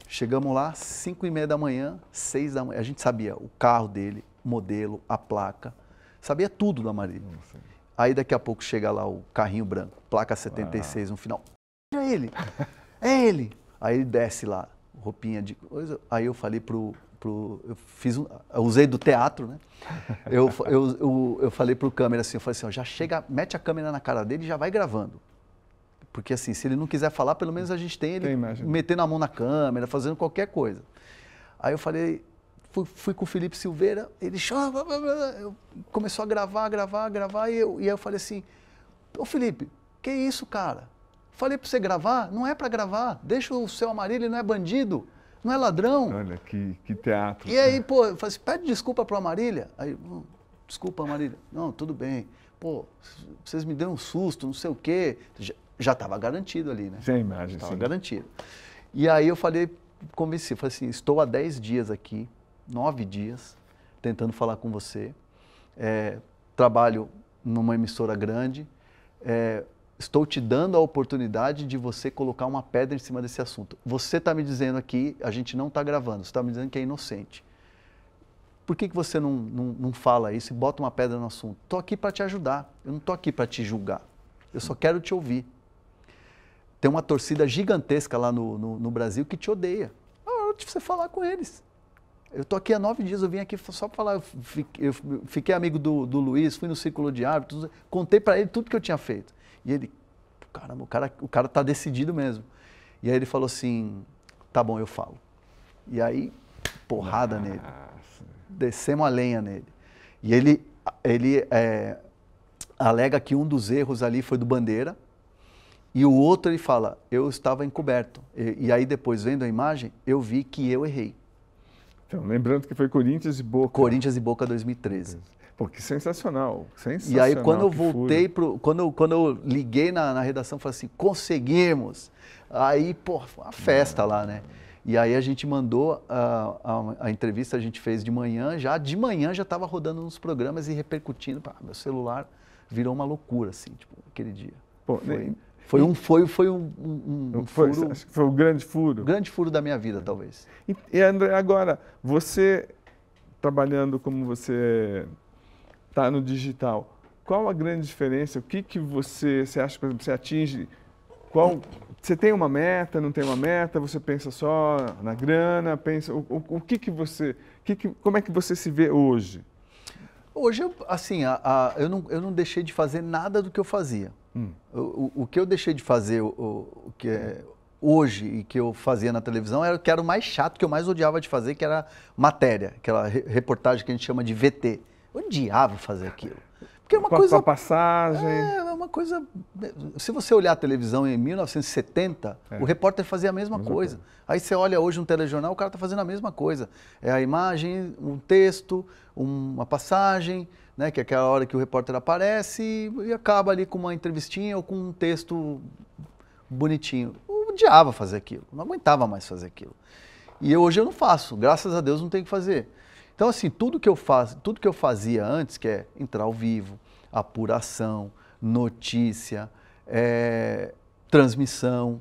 Chegamos lá, 5 e meia da manhã, 6 da manhã. A gente sabia o carro dele, o modelo, a placa. Sabia tudo da Marília. Aí daqui a pouco chega lá o carrinho branco, placa 76 ah. no final. É ele! É ele! Aí ele desce lá, roupinha de coisa. Aí eu falei pro. pro eu fiz um, eu usei do teatro, né? Eu, eu, eu, eu falei pro câmera assim, eu falei assim, ó, já chega, mete a câmera na cara dele e já vai gravando. Porque assim, se ele não quiser falar, pelo menos a gente tem ele tem, metendo a mão na câmera, fazendo qualquer coisa. Aí eu falei, fui, fui com o Felipe Silveira, ele chama, começou a gravar, gravar, gravar, e, eu, e aí eu falei assim, ô Felipe, que isso, cara? Falei para você gravar, não é para gravar, deixa o seu amarelo, ele não é bandido não é ladrão. Olha, que, que teatro. E aí, pô, eu falei assim, pede desculpa para a Marília. Aí, hum, desculpa, Marília. Não, tudo bem. Pô, vocês me deram um susto, não sei o quê já estava garantido ali, né? Sem imagem, Estava garantido. E aí eu falei, convenci, falei assim, estou há 10 dias aqui, 9 dias, tentando falar com você. É, trabalho numa emissora grande. É, estou te dando a oportunidade de você colocar uma pedra em cima desse assunto. Você está me dizendo aqui, a gente não está gravando, você está me dizendo que é inocente. Por que, que você não, não, não fala isso e bota uma pedra no assunto? Estou aqui para te ajudar, eu não estou aqui para te julgar. Eu só quero te ouvir. Tem uma torcida gigantesca lá no, no, no Brasil que te odeia. É hora de você falar com eles. Eu tô aqui há nove dias, eu vim aqui só para falar. Eu fiquei, eu fiquei amigo do, do, Luiz, fui no círculo de árbitros, contei para ele tudo que eu tinha feito. E ele, caramba, o cara, o cara tá decidido mesmo. E aí ele falou assim: tá bom, eu falo. E aí, porrada Nossa. nele. Descemos a lenha nele. E ele, ele é, alega que um dos erros ali foi do Bandeira, e o outro ele fala, eu estava encoberto. E, e, aí depois vendo a imagem, eu vi que eu errei. Então, lembrando que foi Corinthians e Boca. Corinthians e Boca 2013. Pô, que sensacional, sensacional. E aí quando eu voltei, pro, quando, quando eu liguei na, na redação, falei assim, conseguimos. Aí, pô, foi uma festa lá, né? E aí a gente mandou a, a, a, entrevista a gente fez de manhã, já de manhã já estava rodando nos programas e repercutindo. Pá, meu celular virou uma loucura assim, tipo, aquele dia. Pô, Foi... Foi um foi, foi um, um, um foi, furo, Acho que foi o um grande furo. Grande furo da minha vida, talvez. E, e André, agora, você trabalhando como você está no digital, qual a grande diferença? O que, que você, você acha, por exemplo, você atinge? Qual, você tem uma meta, não tem uma meta? Você pensa só na grana? Pensa, o, o, o que, que você. Que que, como é que você se vê hoje? Hoje, assim, a, a, eu, não, eu não deixei de fazer nada do que eu fazia. Hum. O, o, o, que eu deixei de fazer o, o que é, hoje e que eu fazia na televisão era o que era o mais chato, que eu mais odiava de fazer, que era matéria, aquela re, reportagem que a gente chama de VT. Eu odiava fazer aquilo. Porque é uma com, coisa. Com a passagem. É, uma coisa. Né, se você olhar a televisão em 1970, é. o repórter fazia a mesma, mesma coisa. coisa. Aí você olha hoje um telejornal, o cara está fazendo a mesma coisa. É a imagem, um texto, uma passagem, né, que é aquela hora que o repórter aparece e, e acaba ali com uma entrevistinha ou com um texto bonitinho. Eu odiava fazer aquilo, não aguentava mais fazer aquilo. E eu, hoje eu não faço, graças a Deus não tenho que fazer. Então, assim, tudo que eu faço, tudo que eu fazia antes, que é entrar ao vivo, apuração, notícia, é, transmissão.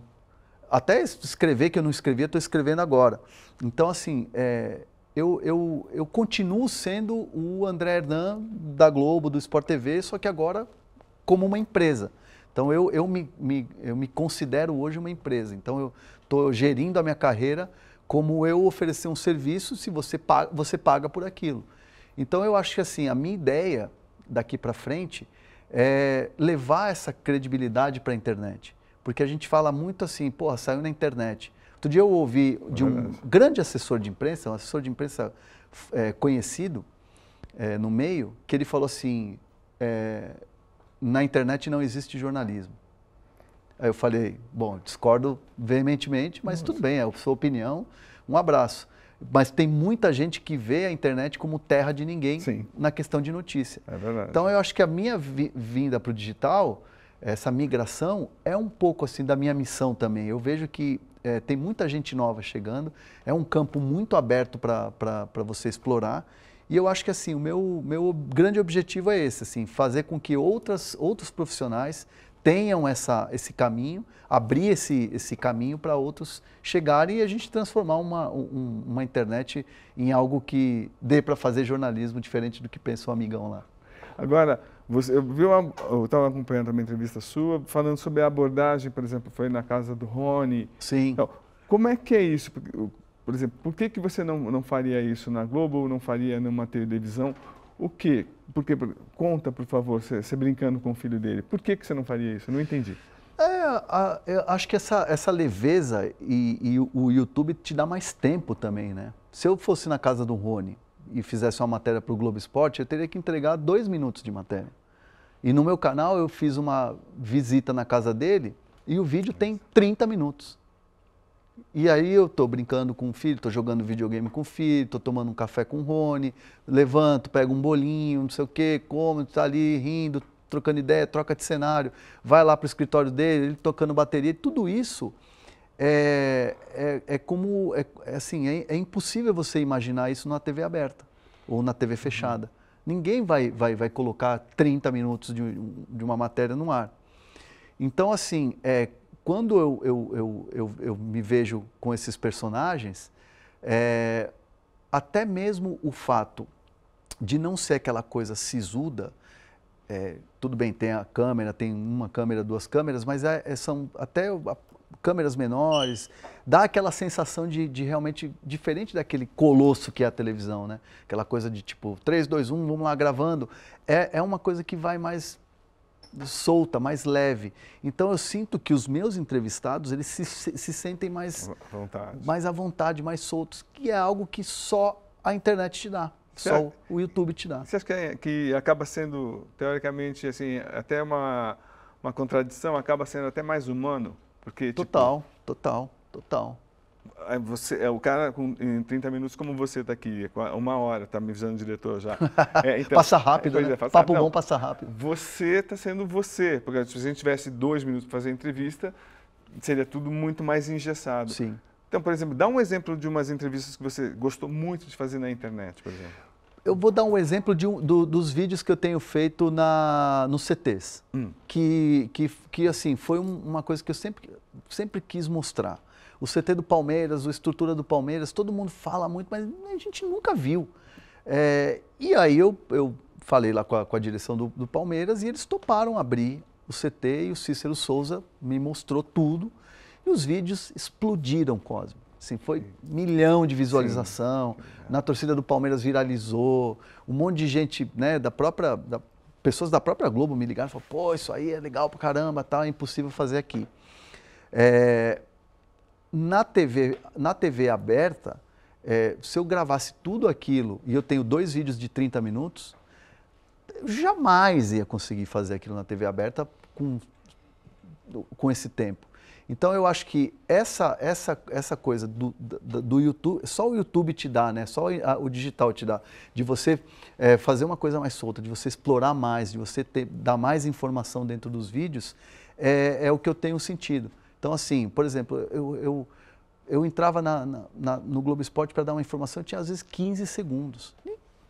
Até escrever, que eu não escrevia, estou escrevendo agora. Então, assim, é, eu, eu, eu continuo sendo o André Hernan da Globo, do Sport TV, só que agora como uma empresa. Então, eu, eu, me, me eu me considero hoje uma empresa. Então, eu estou gerindo a minha carreira como eu oferecer um serviço se você paga, você paga por aquilo. Então, eu acho que assim, a minha ideia daqui para frente é, levar essa credibilidade para a internet. Porque a gente fala muito assim, porra, saiu na internet. Outro dia eu ouvi de um grande assessor de imprensa, um assessor de imprensa é, conhecido é, no meio, que ele falou assim: é, na internet não existe jornalismo. Aí eu falei: bom, discordo veementemente, mas Nossa. tudo bem, é a sua opinião. Um abraço. Mas tem muita gente que vê a internet como terra de ninguém Sim. na questão de notícia. É verdade. Então eu acho que a minha vi vinda para o digital, essa migração, é um pouco assim da minha missão também. Eu vejo que é, tem muita gente nova chegando, é um campo muito aberto para você explorar. E eu acho que assim, o meu, meu grande objetivo é esse, assim, fazer com que outras, outros profissionais tenham essa, esse caminho, abrir esse, esse caminho para outros chegarem e a gente transformar uma, um, uma internet em algo que dê para fazer jornalismo diferente do que pensa o amigão lá. Agora, você, eu estava acompanhando uma entrevista sua falando sobre a abordagem, por exemplo, foi na casa do Rony. Sim. Então, como é que é isso? Por exemplo, por que, que você não, não faria isso na Globo ou não faria numa televisão? O que? Porque, conta, por favor, você brincando com o filho dele. Por que, que você não faria isso? Eu não entendi. É, eu acho que essa, essa leveza e, e, o YouTube te dá mais tempo também, né? Se eu fosse na casa do Rony e fizesse uma matéria para o Globo Esporte, eu teria que entregar dois minutos de matéria. E no meu canal eu fiz uma visita na casa dele e o vídeo tem 30 minutos. E aí eu estou brincando com o filho, estou jogando videogame com o filho, estou tomando um café com o Rony, levanto, pego um bolinho, não sei o quê, como, está ali rindo, trocando ideia, troca de cenário, vai lá para o escritório dele, ele tocando bateria, tudo isso é, é, é como, é, é, assim, é, é, impossível você imaginar isso na TV aberta ou na TV fechada. Ninguém vai, vai, vai colocar 30 minutos de, de uma matéria no ar. Então, assim, é, quando eu, eu, eu, eu, me vejo com esses personagens, é, até mesmo o fato de não ser aquela coisa sisuda, é, tudo bem, tem a câmera, tem uma câmera, duas câmeras, mas é, é são até câmeras menores, dá aquela sensação de, de, realmente diferente daquele colosso que é a televisão, né? Aquela coisa de tipo 3, 2, 1, vamos lá gravando. É, é uma coisa que vai mais solta, mais leve. Então eu sinto que os meus entrevistados eles se, se, sentem mais à vontade. mais à vontade, mais soltos, que é algo que só a internet te dá, você só acha, o YouTube te dá. Você acha que, é, que acaba sendo teoricamente assim até uma uma contradição, acaba sendo até mais humano, porque total, tipo... total, total. Você, é o cara com, em 30 minutos, como você está aqui, uma hora, está me avisando o diretor já. [laughs] É, então, passa rápido, é, né? é, passa Papo rápido. bom passa rápido. Você está sendo você, porque se a gente tivesse dois minutos para fazer a entrevista, seria tudo muito mais engessado. Sim. Então, por exemplo, dá um exemplo de umas entrevistas que você gostou muito de fazer na internet, por exemplo. Eu vou dar um exemplo de um, do, dos vídeos que eu tenho feito na, nos CTs, hum. que, que, que assim, foi uma coisa que eu sempre, sempre quis mostrar o CT do Palmeiras, a estrutura do Palmeiras, todo mundo fala muito, mas a gente nunca viu. É, e aí eu, eu falei lá com a, com a direção do, do, Palmeiras e eles toparam abrir o CT e o Cícero Souza me mostrou tudo e os vídeos explodiram, Cosme. Assim, foi Sim. milhão de visualização, Sim. É. na torcida do Palmeiras viralizou, um monte de gente, né, da própria, da, pessoas da própria Globo me ligaram e falaram, pô, isso aí é legal pra caramba, tal, tá, é impossível fazer aqui. É, na TV, na TV aberta, é, se eu gravasse tudo aquilo e eu tenho dois vídeos de 30 minutos, eu jamais ia conseguir fazer aquilo na TV aberta com, com esse tempo. Então eu acho que essa essa essa coisa do, do, do YouTube, só o YouTube te dá, né? Só o digital te dá, de você é, fazer uma coisa mais solta, de você explorar mais, de você ter, dar mais informação dentro dos vídeos, é, é o que eu tenho sentido. Então, assim, por exemplo, eu, eu, eu entrava na, na, na, no Globo Esporte para dar uma informação, eu tinha às vezes 15 segundos.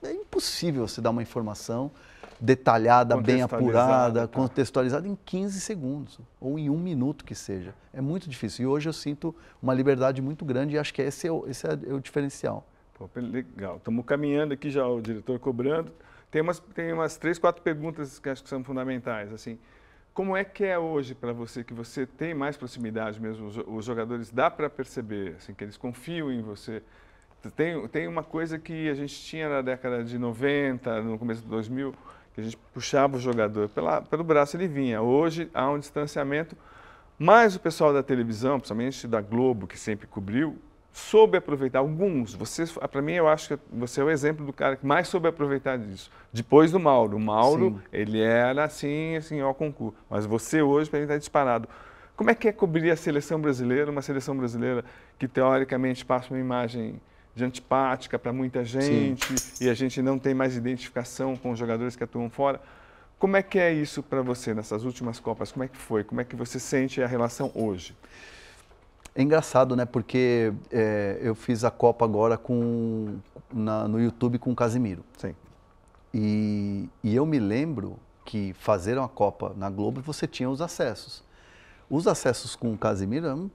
É impossível você dar uma informação detalhada, bem apurada, tá. contextualizada em 15 segundos, ou em um minuto que seja. É muito difícil. E hoje eu sinto uma liberdade muito grande e acho que esse é o, esse é, é o diferencial. Pô, legal. Estamos caminhando aqui já, o diretor cobrando. Tem umas, tem umas três, quatro perguntas que acho que são fundamentais. Assim, como é que é hoje para você, que você tem mais proximidade mesmo, os jogadores dá para perceber, assim, que eles confiam em você? Tem, tem uma coisa que a gente tinha na década de 90, no começo de 2000, que a gente puxava o jogador pela, pelo braço, ele vinha. Hoje há um distanciamento, mas o pessoal da televisão, principalmente da Globo, que sempre cobriu, soube aproveitar alguns. Você, ah, para mim, eu acho que você é o exemplo do cara que mais soube aproveitar disso. Depois do Mauro, o Mauro, Sim. ele era assim, assim, ó concurso. Mas você hoje para mim está disparado. Como é que é cobrir a seleção brasileira, uma seleção brasileira que teoricamente passa uma imagem de antipática para muita gente Sim. e a gente não tem mais identificação com os jogadores que atuam fora? Como é que é isso para você nessas últimas Copas? Como é que foi? Como é que você sente a relação hoje? É engraçado, né? Porque é, eu fiz a Copa agora com, na, no YouTube com o Casimiro. Sim. E, e eu me lembro que fazer uma Copa na Globo você tinha os acessos. Os acessos com o Casimiro eram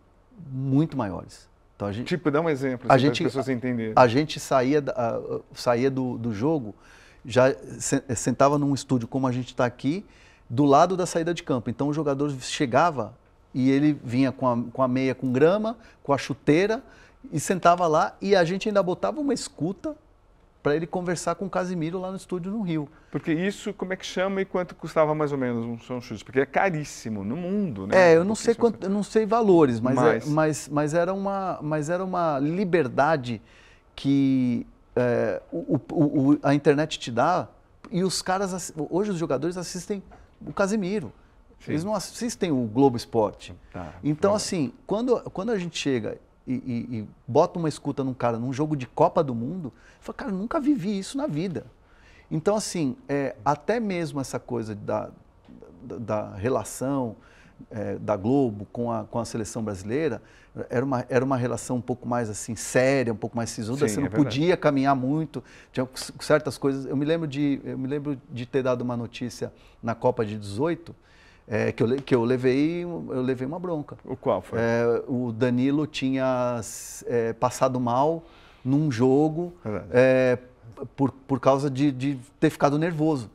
muito maiores. Então a gente, tipo, dá um exemplo a assim, gente, para as pessoas entenderem. A, gente saía, a, saía do, do jogo, já sentava num estúdio como a gente está aqui, do lado da saída de campo. Então o jogador chegava e ele vinha com a, com a meia com grama, com a chuteira, e sentava lá e a gente ainda botava uma escuta para ele conversar com o Casimiro lá no estúdio no Rio. Porque isso, como é que chama e quanto custava mais ou menos um São chute? Porque é caríssimo no mundo, né? É, eu não sei quanto, eu não sei valores, mas mas... É, mas, mas, era, uma, mas era uma liberdade que é, o, o, o, a internet te dá e os caras, hoje os jogadores assistem o Casimiro. Sim. Eles não assistem o Globo Esporte. Tá, então, claro. assim, quando, quando a gente chega e, e, e, bota uma escuta num cara num jogo de Copa do Mundo, fala, cara, nunca vivi isso na vida. Então, assim, é, até mesmo essa coisa da, da, da relação é, da Globo com a, com a seleção brasileira, era uma, era uma relação um pouco mais assim séria, um pouco mais sisuda, você não é podia caminhar muito, tinha certas coisas. Eu me lembro de eu me lembro de ter dado uma notícia na Copa de 18 é, que, eu, que eu levei eu levei uma bronca. O qual foi? É, o Danilo tinha é, passado mal num jogo é é, por, por causa de, de, ter ficado nervoso.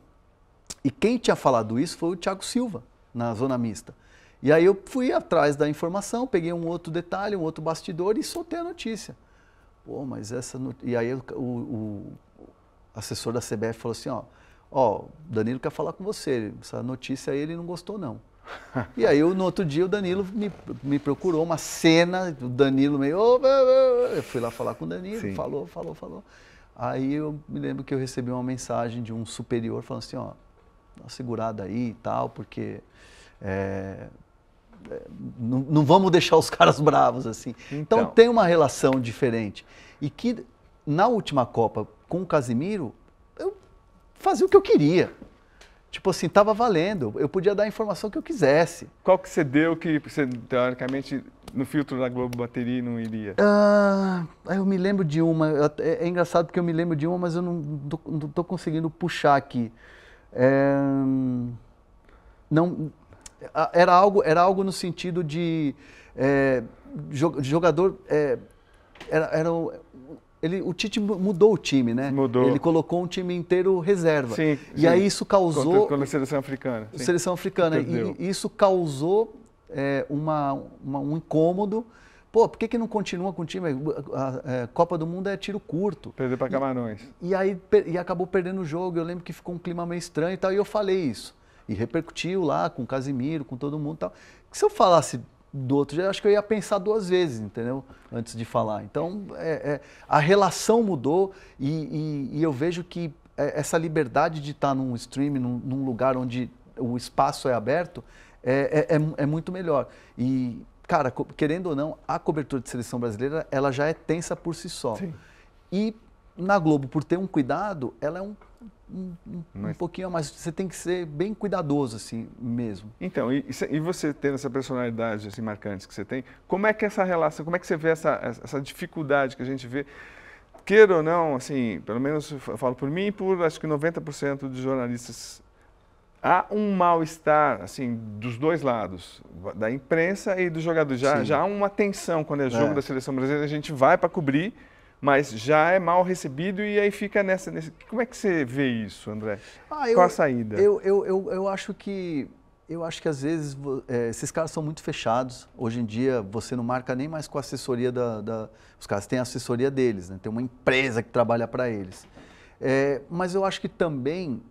E quem tinha falado isso foi o Thiago Silva, na zona mista. E aí eu fui atrás da informação, peguei um outro detalhe, um outro bastidor e soltei a notícia. Pô, mas essa. Not... E aí o, o, o assessor da CBF falou assim: ó, ó, o Danilo quer falar com você, essa notícia aí ele não gostou não. E aí, no outro dia, o Danilo me, me procurou, uma cena, o Danilo meio... eu fui lá falar com o Danilo, Sim. falou, falou, falou. Aí eu me lembro que eu recebi uma mensagem de um superior falando assim, ó, dá uma segurada aí e tal, porque é, é não, não, vamos deixar os caras bravos assim. Então, então tem uma relação diferente. E que na última Copa com o Casimiro, fazer o que eu queria. Tipo assim, tava valendo, eu podia dar a informação que eu quisesse. Qual que você deu que você, teoricamente, no filtro da Globo Bateria não iria? Ah, eu me lembro de uma, é, é engraçado porque eu me lembro de uma, mas eu não, tô, não tô conseguindo puxar aqui. É, não, era algo, era algo no sentido de é, jogador, é, era, era ele, o Tite mudou o time, né? Mudou. Ele colocou um time inteiro reserva. Sim, e sim. aí isso causou. Contra, a seleção africana. Sim. Seleção africana. E, e, isso causou é, uma, uma, um incômodo. Pô, por que, que não continua com o time? A, a, a é, Copa do Mundo é tiro curto. Perdeu para Camarões. E, e aí e acabou perdendo o jogo. Eu lembro que ficou um clima meio estranho e tal. E eu falei isso. E repercutiu lá com o Casimiro, com todo mundo e tal. Que se eu falasse do outro jeito, acho que eu ia pensar duas vezes, entendeu? Antes de falar. Então, é, é, a relação mudou e, e, e eu vejo que é, essa liberdade de estar num stream, num, num lugar onde o espaço é aberto, é, é, é, é muito melhor. E, cara, querendo ou não, a cobertura de seleção brasileira, ela já é tensa por si só. Sim. E na Globo, por ter um cuidado, ela é um um, mas... um pouquinho a mais. Você tem que ser bem cuidadoso, assim, mesmo. Então, e, e você tendo essa personalidade, assim, marcante que você tem, como é que essa relação, como é que você vê essa, essa dificuldade que a gente vê? Queira ou não, assim, pelo menos eu falo por mim e por, acho que 90% dos jornalistas, há um mal-estar, assim, dos dois lados, da imprensa e do jogador. Já, já há uma tensão quando é jogo é. da Seleção Brasileira, a gente vai para cobrir mas já é mal recebido e aí fica nessa. Nesse... Como é que você vê isso, André? Ah, eu, Qual a saída? Eu, eu, eu, eu, acho que. Eu acho que às vezes é, esses caras são muito fechados. Hoje em dia você não marca nem mais com a assessoria da. da... Os caras têm a assessoria deles, né? tem uma empresa que trabalha para eles. É, mas eu acho que também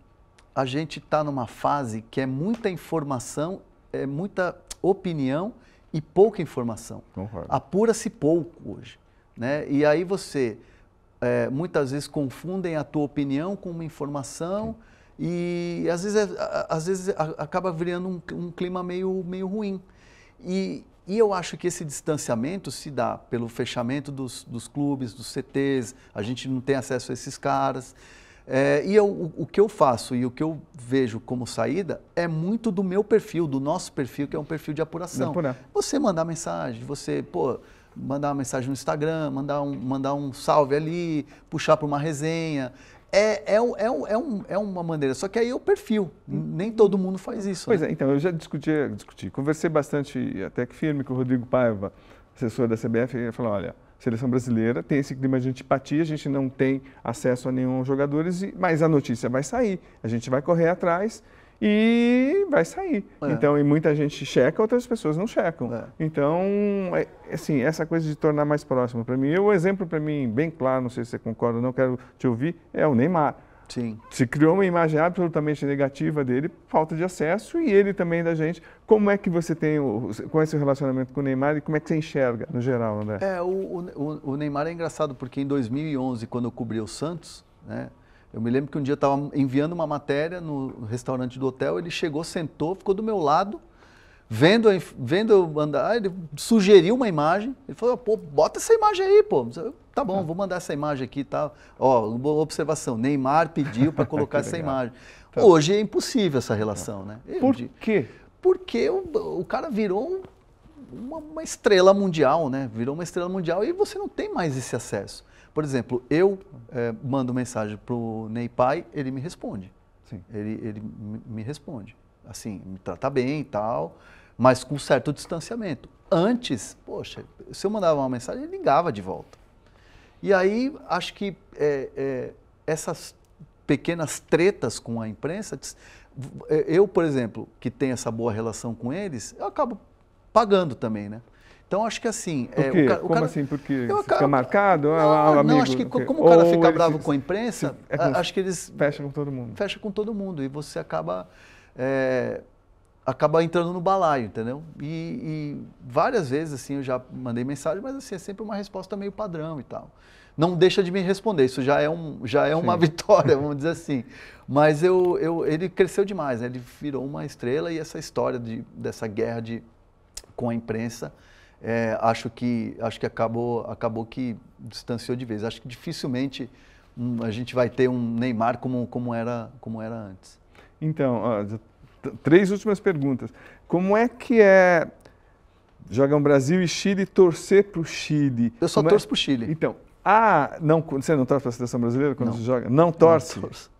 a gente está numa fase que é muita informação, é muita opinião e pouca informação. Apura-se pouco hoje. Né? E aí você é, muitas vezes confundem a tua opinião com uma informação Sim. e às vezes, é, às vezes acaba virando um, um, clima meio, meio ruim. E, e eu acho que esse distanciamento se dá pelo fechamento dos, dos clubes, dos CTs, a gente não tem acesso a esses caras. É, e eu, o, o, que eu faço e o que eu vejo como saída é muito do meu perfil, do nosso perfil, que é um perfil de apuração. Você mandar mensagem, você, pô, mandar uma mensagem no Instagram, mandar um, mandar um salve ali, puxar para uma resenha. É, é, é, é, é, um, é uma maneira, só que aí é o perfil. Nem todo mundo faz isso. Pois né? é, então, eu já discuti, discuti, conversei bastante, até que firme, com o Rodrigo Paiva, assessor da CBF, e falou: olha, seleção brasileira tem esse clima de antipatia, a gente não tem acesso a nenhum jogadores, mas a notícia vai sair, a gente vai correr atrás e vai sair. É. Então, e muita gente checa, outras pessoas não checam. É. Então, é, assim, essa coisa de tornar mais próximo para mim. O exemplo para mim bem claro, não sei se você concorda ou não, quero te ouvir, é o Neymar. Sim. Se criou uma imagem absolutamente negativa dele, falta de acesso e ele também da gente. Como é que você tem com qual é relacionamento com o Neymar e como é que você enxerga no geral, André? É, o, o, o Neymar é engraçado porque em 2011, quando eu cobri o Santos, né, eu me lembro que um dia eu estava enviando uma matéria no restaurante do hotel, ele chegou, sentou, ficou do meu lado, vendo, vendo eu andar, ele sugeriu uma imagem, ele falou, pô, bota essa imagem aí, pô. Eu, tá bom, vou mandar essa imagem aqui e tá. tal. Ó, observação, Neymar pediu para [laughs] colocar essa imagem. Tá. Hoje é impossível essa relação, né? Por quê? Porque o, o cara virou um, uma, uma estrela mundial, né? Virou uma estrela mundial e você não tem mais esse acesso. Por exemplo, eu é, mando mensagem para o Ney Pai, ele me responde. Sim. Ele, ele me responde. Assim, me trata bem e tal, mas com certo distanciamento. Antes, poxa, se eu mandava uma mensagem, ele ligava de volta. E aí, acho que é, é, essas pequenas tretas com a imprensa, é, eu, por exemplo, que tenho essa boa relação com eles, eu acabo pagando também, né? Então acho que assim. Por quê? É, o cara, como o cara, assim? Porque eu, fica marcado? Ah, não, amigo, acho que como o cara fica bravo se, com a imprensa, se, é, acho que eles. Fecha com todo mundo. Fecha com todo mundo. E você acaba. É, acaba entrando no balaio, entendeu? E, e, várias vezes, assim, eu já mandei mensagem, mas assim, é sempre uma resposta meio padrão e tal. Não deixa de me responder, isso já é, um, já é uma vitória, vamos dizer assim. Mas eu, eu, ele cresceu demais, né? ele virou uma estrela e essa história de, dessa guerra de, com a imprensa é, acho que acho que acabou acabou que distanciou de vez. Acho que dificilmente um, a gente vai ter um Neymar como como era como era antes. Então, ó, três últimas perguntas. Como é que é um Brasil e Chile torcer para o Chile? Eu só como é torço é? para o Chile. Então, ah, não, você não torce para a seleção brasileira quando não. você joga? Não torce. Não torço.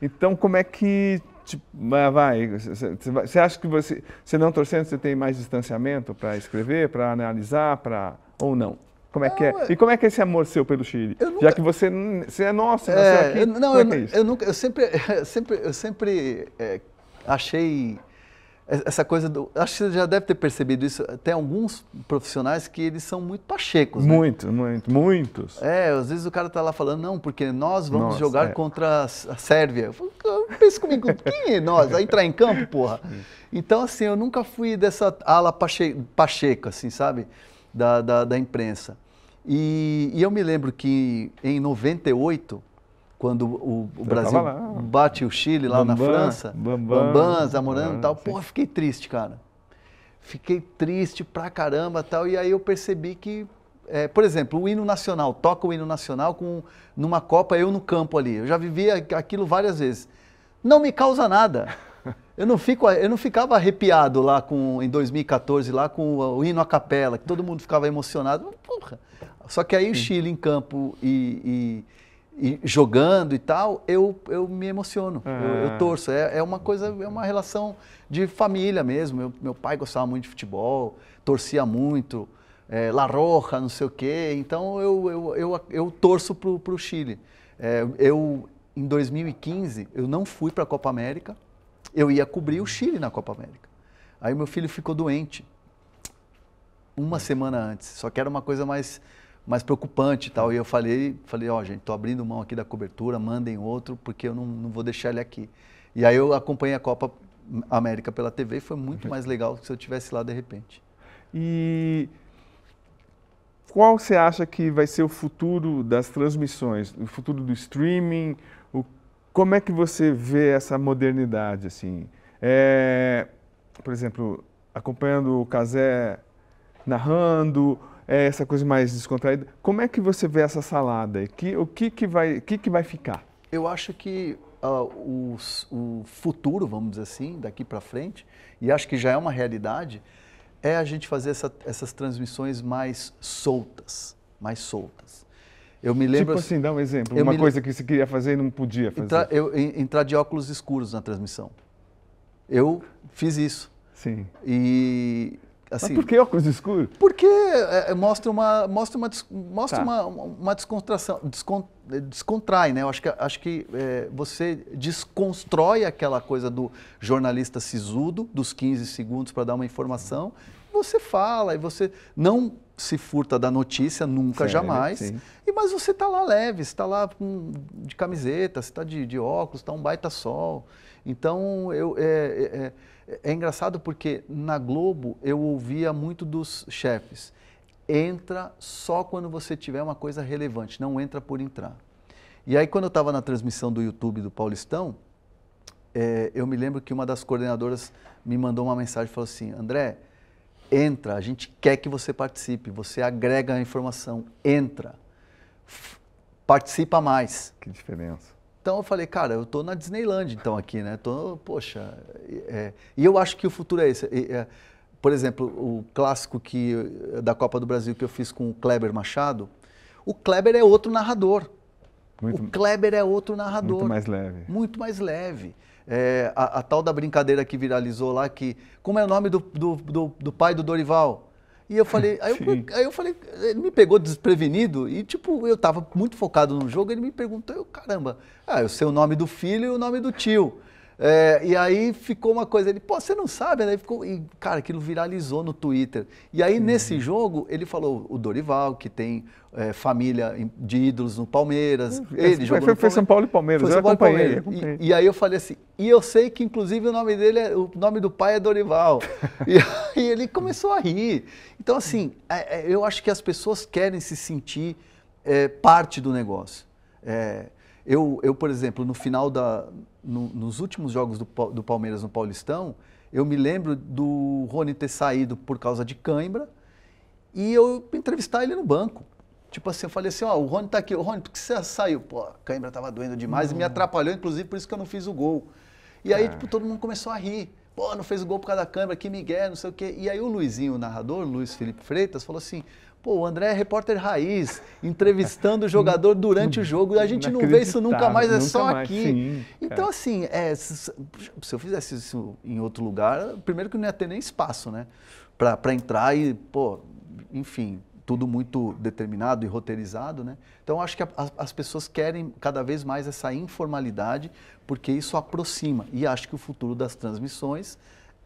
Então, como é que Tipo, vai, você acha que você, você não torcendo, você tem mais distanciamento para escrever, para analisar, para ou não? Como é não, que é? E como é que é esse amor seu pelo Chile? Nunca... Já que você, você é nosso, é, aqui. Não, é eu, é eu, nunca, eu sempre, [laughs] sempre, eu sempre é, achei essa coisa do. Acho que você já deve ter percebido isso. Tem alguns profissionais que eles são muito pachecos. Né? Muito, muito, muitos. É, às vezes o cara tá lá falando, não, porque nós vamos Nossa, jogar é. contra a Sérvia. Eu falo, pensa comigo, quem é nós? Aí entrar em campo, porra. Então, assim, eu nunca fui dessa ala pache, pacheca, assim, sabe? Da, da, da imprensa. E, e eu me lembro que em 98 quando o, o Brasil né? bate o Chile lá Bambam, na França, Bambam, Bambam Zamorano e tal. Pô, eu fiquei triste, cara. Fiquei triste pra caramba tal. E aí eu percebi que, é, por exemplo, o hino nacional, toca o hino nacional com numa Copa, eu no campo ali. Eu já vivi aquilo várias vezes. Não me causa nada. Eu não, fico, eu não ficava arrepiado lá com, em 2014, lá com o, hino à capela, que todo mundo ficava emocionado. Porra. Só que aí o Chile em campo e, e e jogando e tal, eu, eu me emociono, é. eu, eu, ah. torço. É, é, uma coisa, é uma relação de família mesmo. Meu, meu pai gostava muito de futebol, torcia muito, é, La Roja, não sei o quê. Então eu, eu, eu, eu torço pro, pro Chile. É, eu, em 2015, eu não fui para a Copa América, eu ia cobrir o Chile na Copa América. Aí meu filho ficou doente uma semana antes, só que era uma coisa mais mais preocupante e tal. E eu falei, falei, ó, oh, gente, tô abrindo mão aqui da cobertura, mandem outro, porque eu não, não vou deixar ele aqui. E aí eu acompanhei a Copa América pela TV e foi muito uhum. mais legal que se eu tivesse lá de repente. E qual você acha que vai ser o futuro das transmissões, o futuro do streaming? O, como é que você vê essa modernidade assim? É, por exemplo, acompanhando o Casé narrando é essa coisa mais descontraída. Como é que você vê essa salada? Que, o que, que, vai, que, que vai ficar? Eu acho que uh, o futuro, vamos dizer assim, daqui para frente, e acho que já é uma realidade, é a gente fazer essa, essas transmissões mais soltas, mais soltas. Eu me lembro. Tipo assim, assim dá um exemplo, uma coisa que você queria fazer e não podia fazer. Entrar, eu, entrar de óculos escuros na transmissão. Eu fiz isso. Sim. E Assim, Mas por que óculos escuros? Porque é, é mostra uma mostra uma mostra tá. uma, uma descontração descont, é, descontrai, né? Eu acho que acho que é, você desconstrói aquela coisa do jornalista sisudo dos 15 segundos para dar uma informação. Você fala e você não se furta da notícia nunca jamais. Sim. E mas você está lá leve, está lá de camiseta, está de, de óculos, está um baita sol. Então eu é, é é engraçado porque na Globo eu ouvia muito dos chefes: entra só quando você tiver uma coisa relevante, não entra por entrar. E aí, quando eu estava na transmissão do YouTube do Paulistão, é, eu me lembro que uma das coordenadoras me mandou uma mensagem e falou assim: André, entra, a gente quer que você participe, você agrega a informação, entra, participa mais. Que diferença. Então eu falei, cara, eu tô na Disneyland então aqui, né? Tô, poxa, é, e eu acho que o futuro é esse. É, por exemplo, o clássico que da Copa do Brasil que eu fiz com o Kleber Machado, o Kleber é outro narrador. Muito, o Kleber é outro narrador. Muito mais leve. Muito mais leve. É, a, a, tal da brincadeira que viralizou lá, que como é o nome do, do, do, do pai do Dorival? E eu falei, aí eu, aí eu, falei, ele me pegou desprevenido e, tipo, eu tava muito focado no jogo, ele me perguntou, eu, caramba, ah, eu sei o nome do filho e o nome do tio. É, e aí ficou uma coisa, ele, pô, você não sabe, né? E ficou, e, cara, aquilo viralizou no Twitter. E aí, uhum. nesse jogo, ele falou o Dorival, que tem é, família de ídolos no Palmeiras. Hum, ele foi, jogou foi, foi São Paulo e Palmeiras, foi eu Paulo acompanhei. acompanhei. E, e, aí eu falei assim, e eu sei que inclusive o nome dele, é, o nome do pai é Dorival. [laughs] e aí ele começou a rir. Então, assim, é, é, eu acho que as pessoas querem se sentir é, parte do negócio. É, eu, eu por exemplo, no final da. No, nos últimos jogos do, do Palmeiras no Paulistão, eu me lembro do Rony ter saído por causa de cãibra e eu entrevistar ele no banco. Tipo assim, eu falei assim, ó, oh, o Rony tá aqui. O Rony, por que você saiu? Pô, a cãibra tava doendo demais não. e me atrapalhou, inclusive por isso que eu não fiz o gol. E aí, é. tipo, todo mundo começou a rir. Pô, não fez o gol por causa da cãibra, que migué, não sei o quê. E aí o Luizinho, o narrador, Luiz Felipe Freitas, falou assim, Pô, o André é repórter raiz, entrevistando o [laughs] jogador durante o jogo. A gente não vê isso nunca mais, é nunca só mais, aqui. Sim, então, assim, é, se, se eu fizesse isso em outro lugar, primeiro que não ia ter nem espaço, né? Para entrar e, pô, enfim, tudo muito determinado e roteirizado, né? Então acho que a, as pessoas querem cada vez mais essa informalidade, porque isso aproxima. E acho que o futuro das transmissões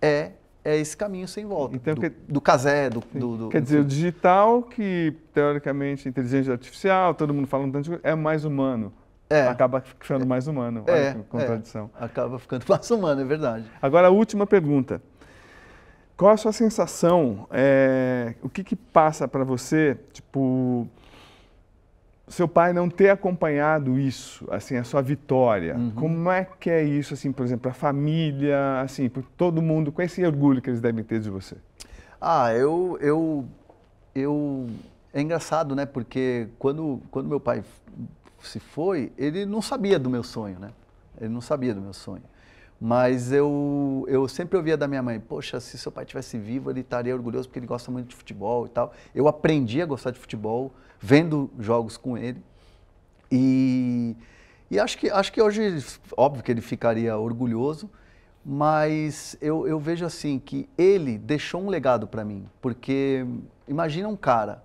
é é esse caminho sem volta. Então, do, do casé, do, do, do, Quer dizer, o digital, que teoricamente é inteligência artificial, todo mundo fala um tanto de coisa, é mais humano. É. Acaba ficando é. mais humano. É, olha é. que contradição. É. Acaba ficando [laughs] mais humano, é verdade. Agora, a última pergunta. Qual a sua sensação? É, o que, que passa para você? Tipo seu pai não ter acompanhado isso, assim, a sua vitória. Uhum. Como é que é isso, assim, por exemplo, a família, assim, todo mundo, com esse orgulho que eles devem ter de você? Ah, eu, eu, eu, é engraçado, né? Porque quando, quando meu pai se foi, ele não sabia do meu sonho, né? Ele não sabia do meu sonho. Mas eu, eu sempre ouvia da minha mãe, poxa, se seu pai tivesse vivo, ele estaria orgulhoso porque ele gosta muito de futebol e tal. Eu aprendi a gostar de futebol vendo jogos com ele. E, e acho, que, acho que hoje, óbvio que ele ficaria orgulhoso, mas eu, eu vejo assim que ele deixou um legado para mim, porque imagina um cara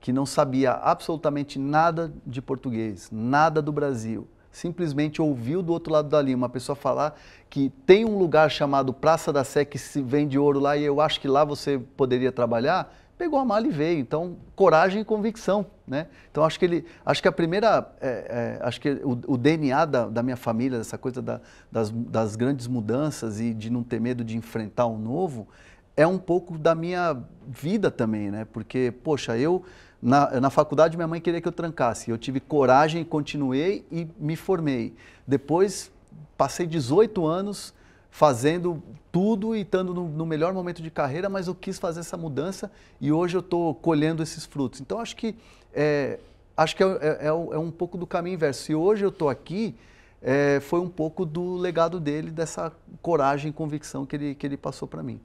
que não sabia absolutamente nada de português, nada do Brasil, simplesmente ouviu do outro lado dali uma pessoa falar que tem um lugar chamado Praça da Sé que se vende ouro lá e eu acho que lá você poderia trabalhar, pegou a mala e veio. Então, coragem e convicção, né? Então, acho que ele, acho que a primeira, é, é, acho que o, o DNA da, da, minha família, dessa coisa da, das, das, grandes mudanças e de não ter medo de enfrentar o novo, é um pouco da minha vida também, né? Porque, poxa, eu na, na faculdade minha mãe queria que eu trancasse, eu tive coragem, continuei e me formei. Depois passei 18 anos fazendo tudo e estando no, no, melhor momento de carreira, mas eu quis fazer essa mudança e hoje eu estou colhendo esses frutos. Então acho que é, acho que é, é, é, um é pouco do caminho inverso. Se hoje eu estou aqui, é, foi um pouco do legado dele, dessa coragem e convicção que ele, que ele passou para mim.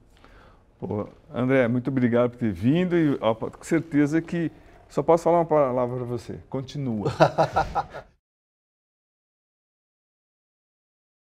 Pô, André, muito obrigado por ter vindo e ó, com certeza que só posso falar uma palavra para você. Continua. [laughs]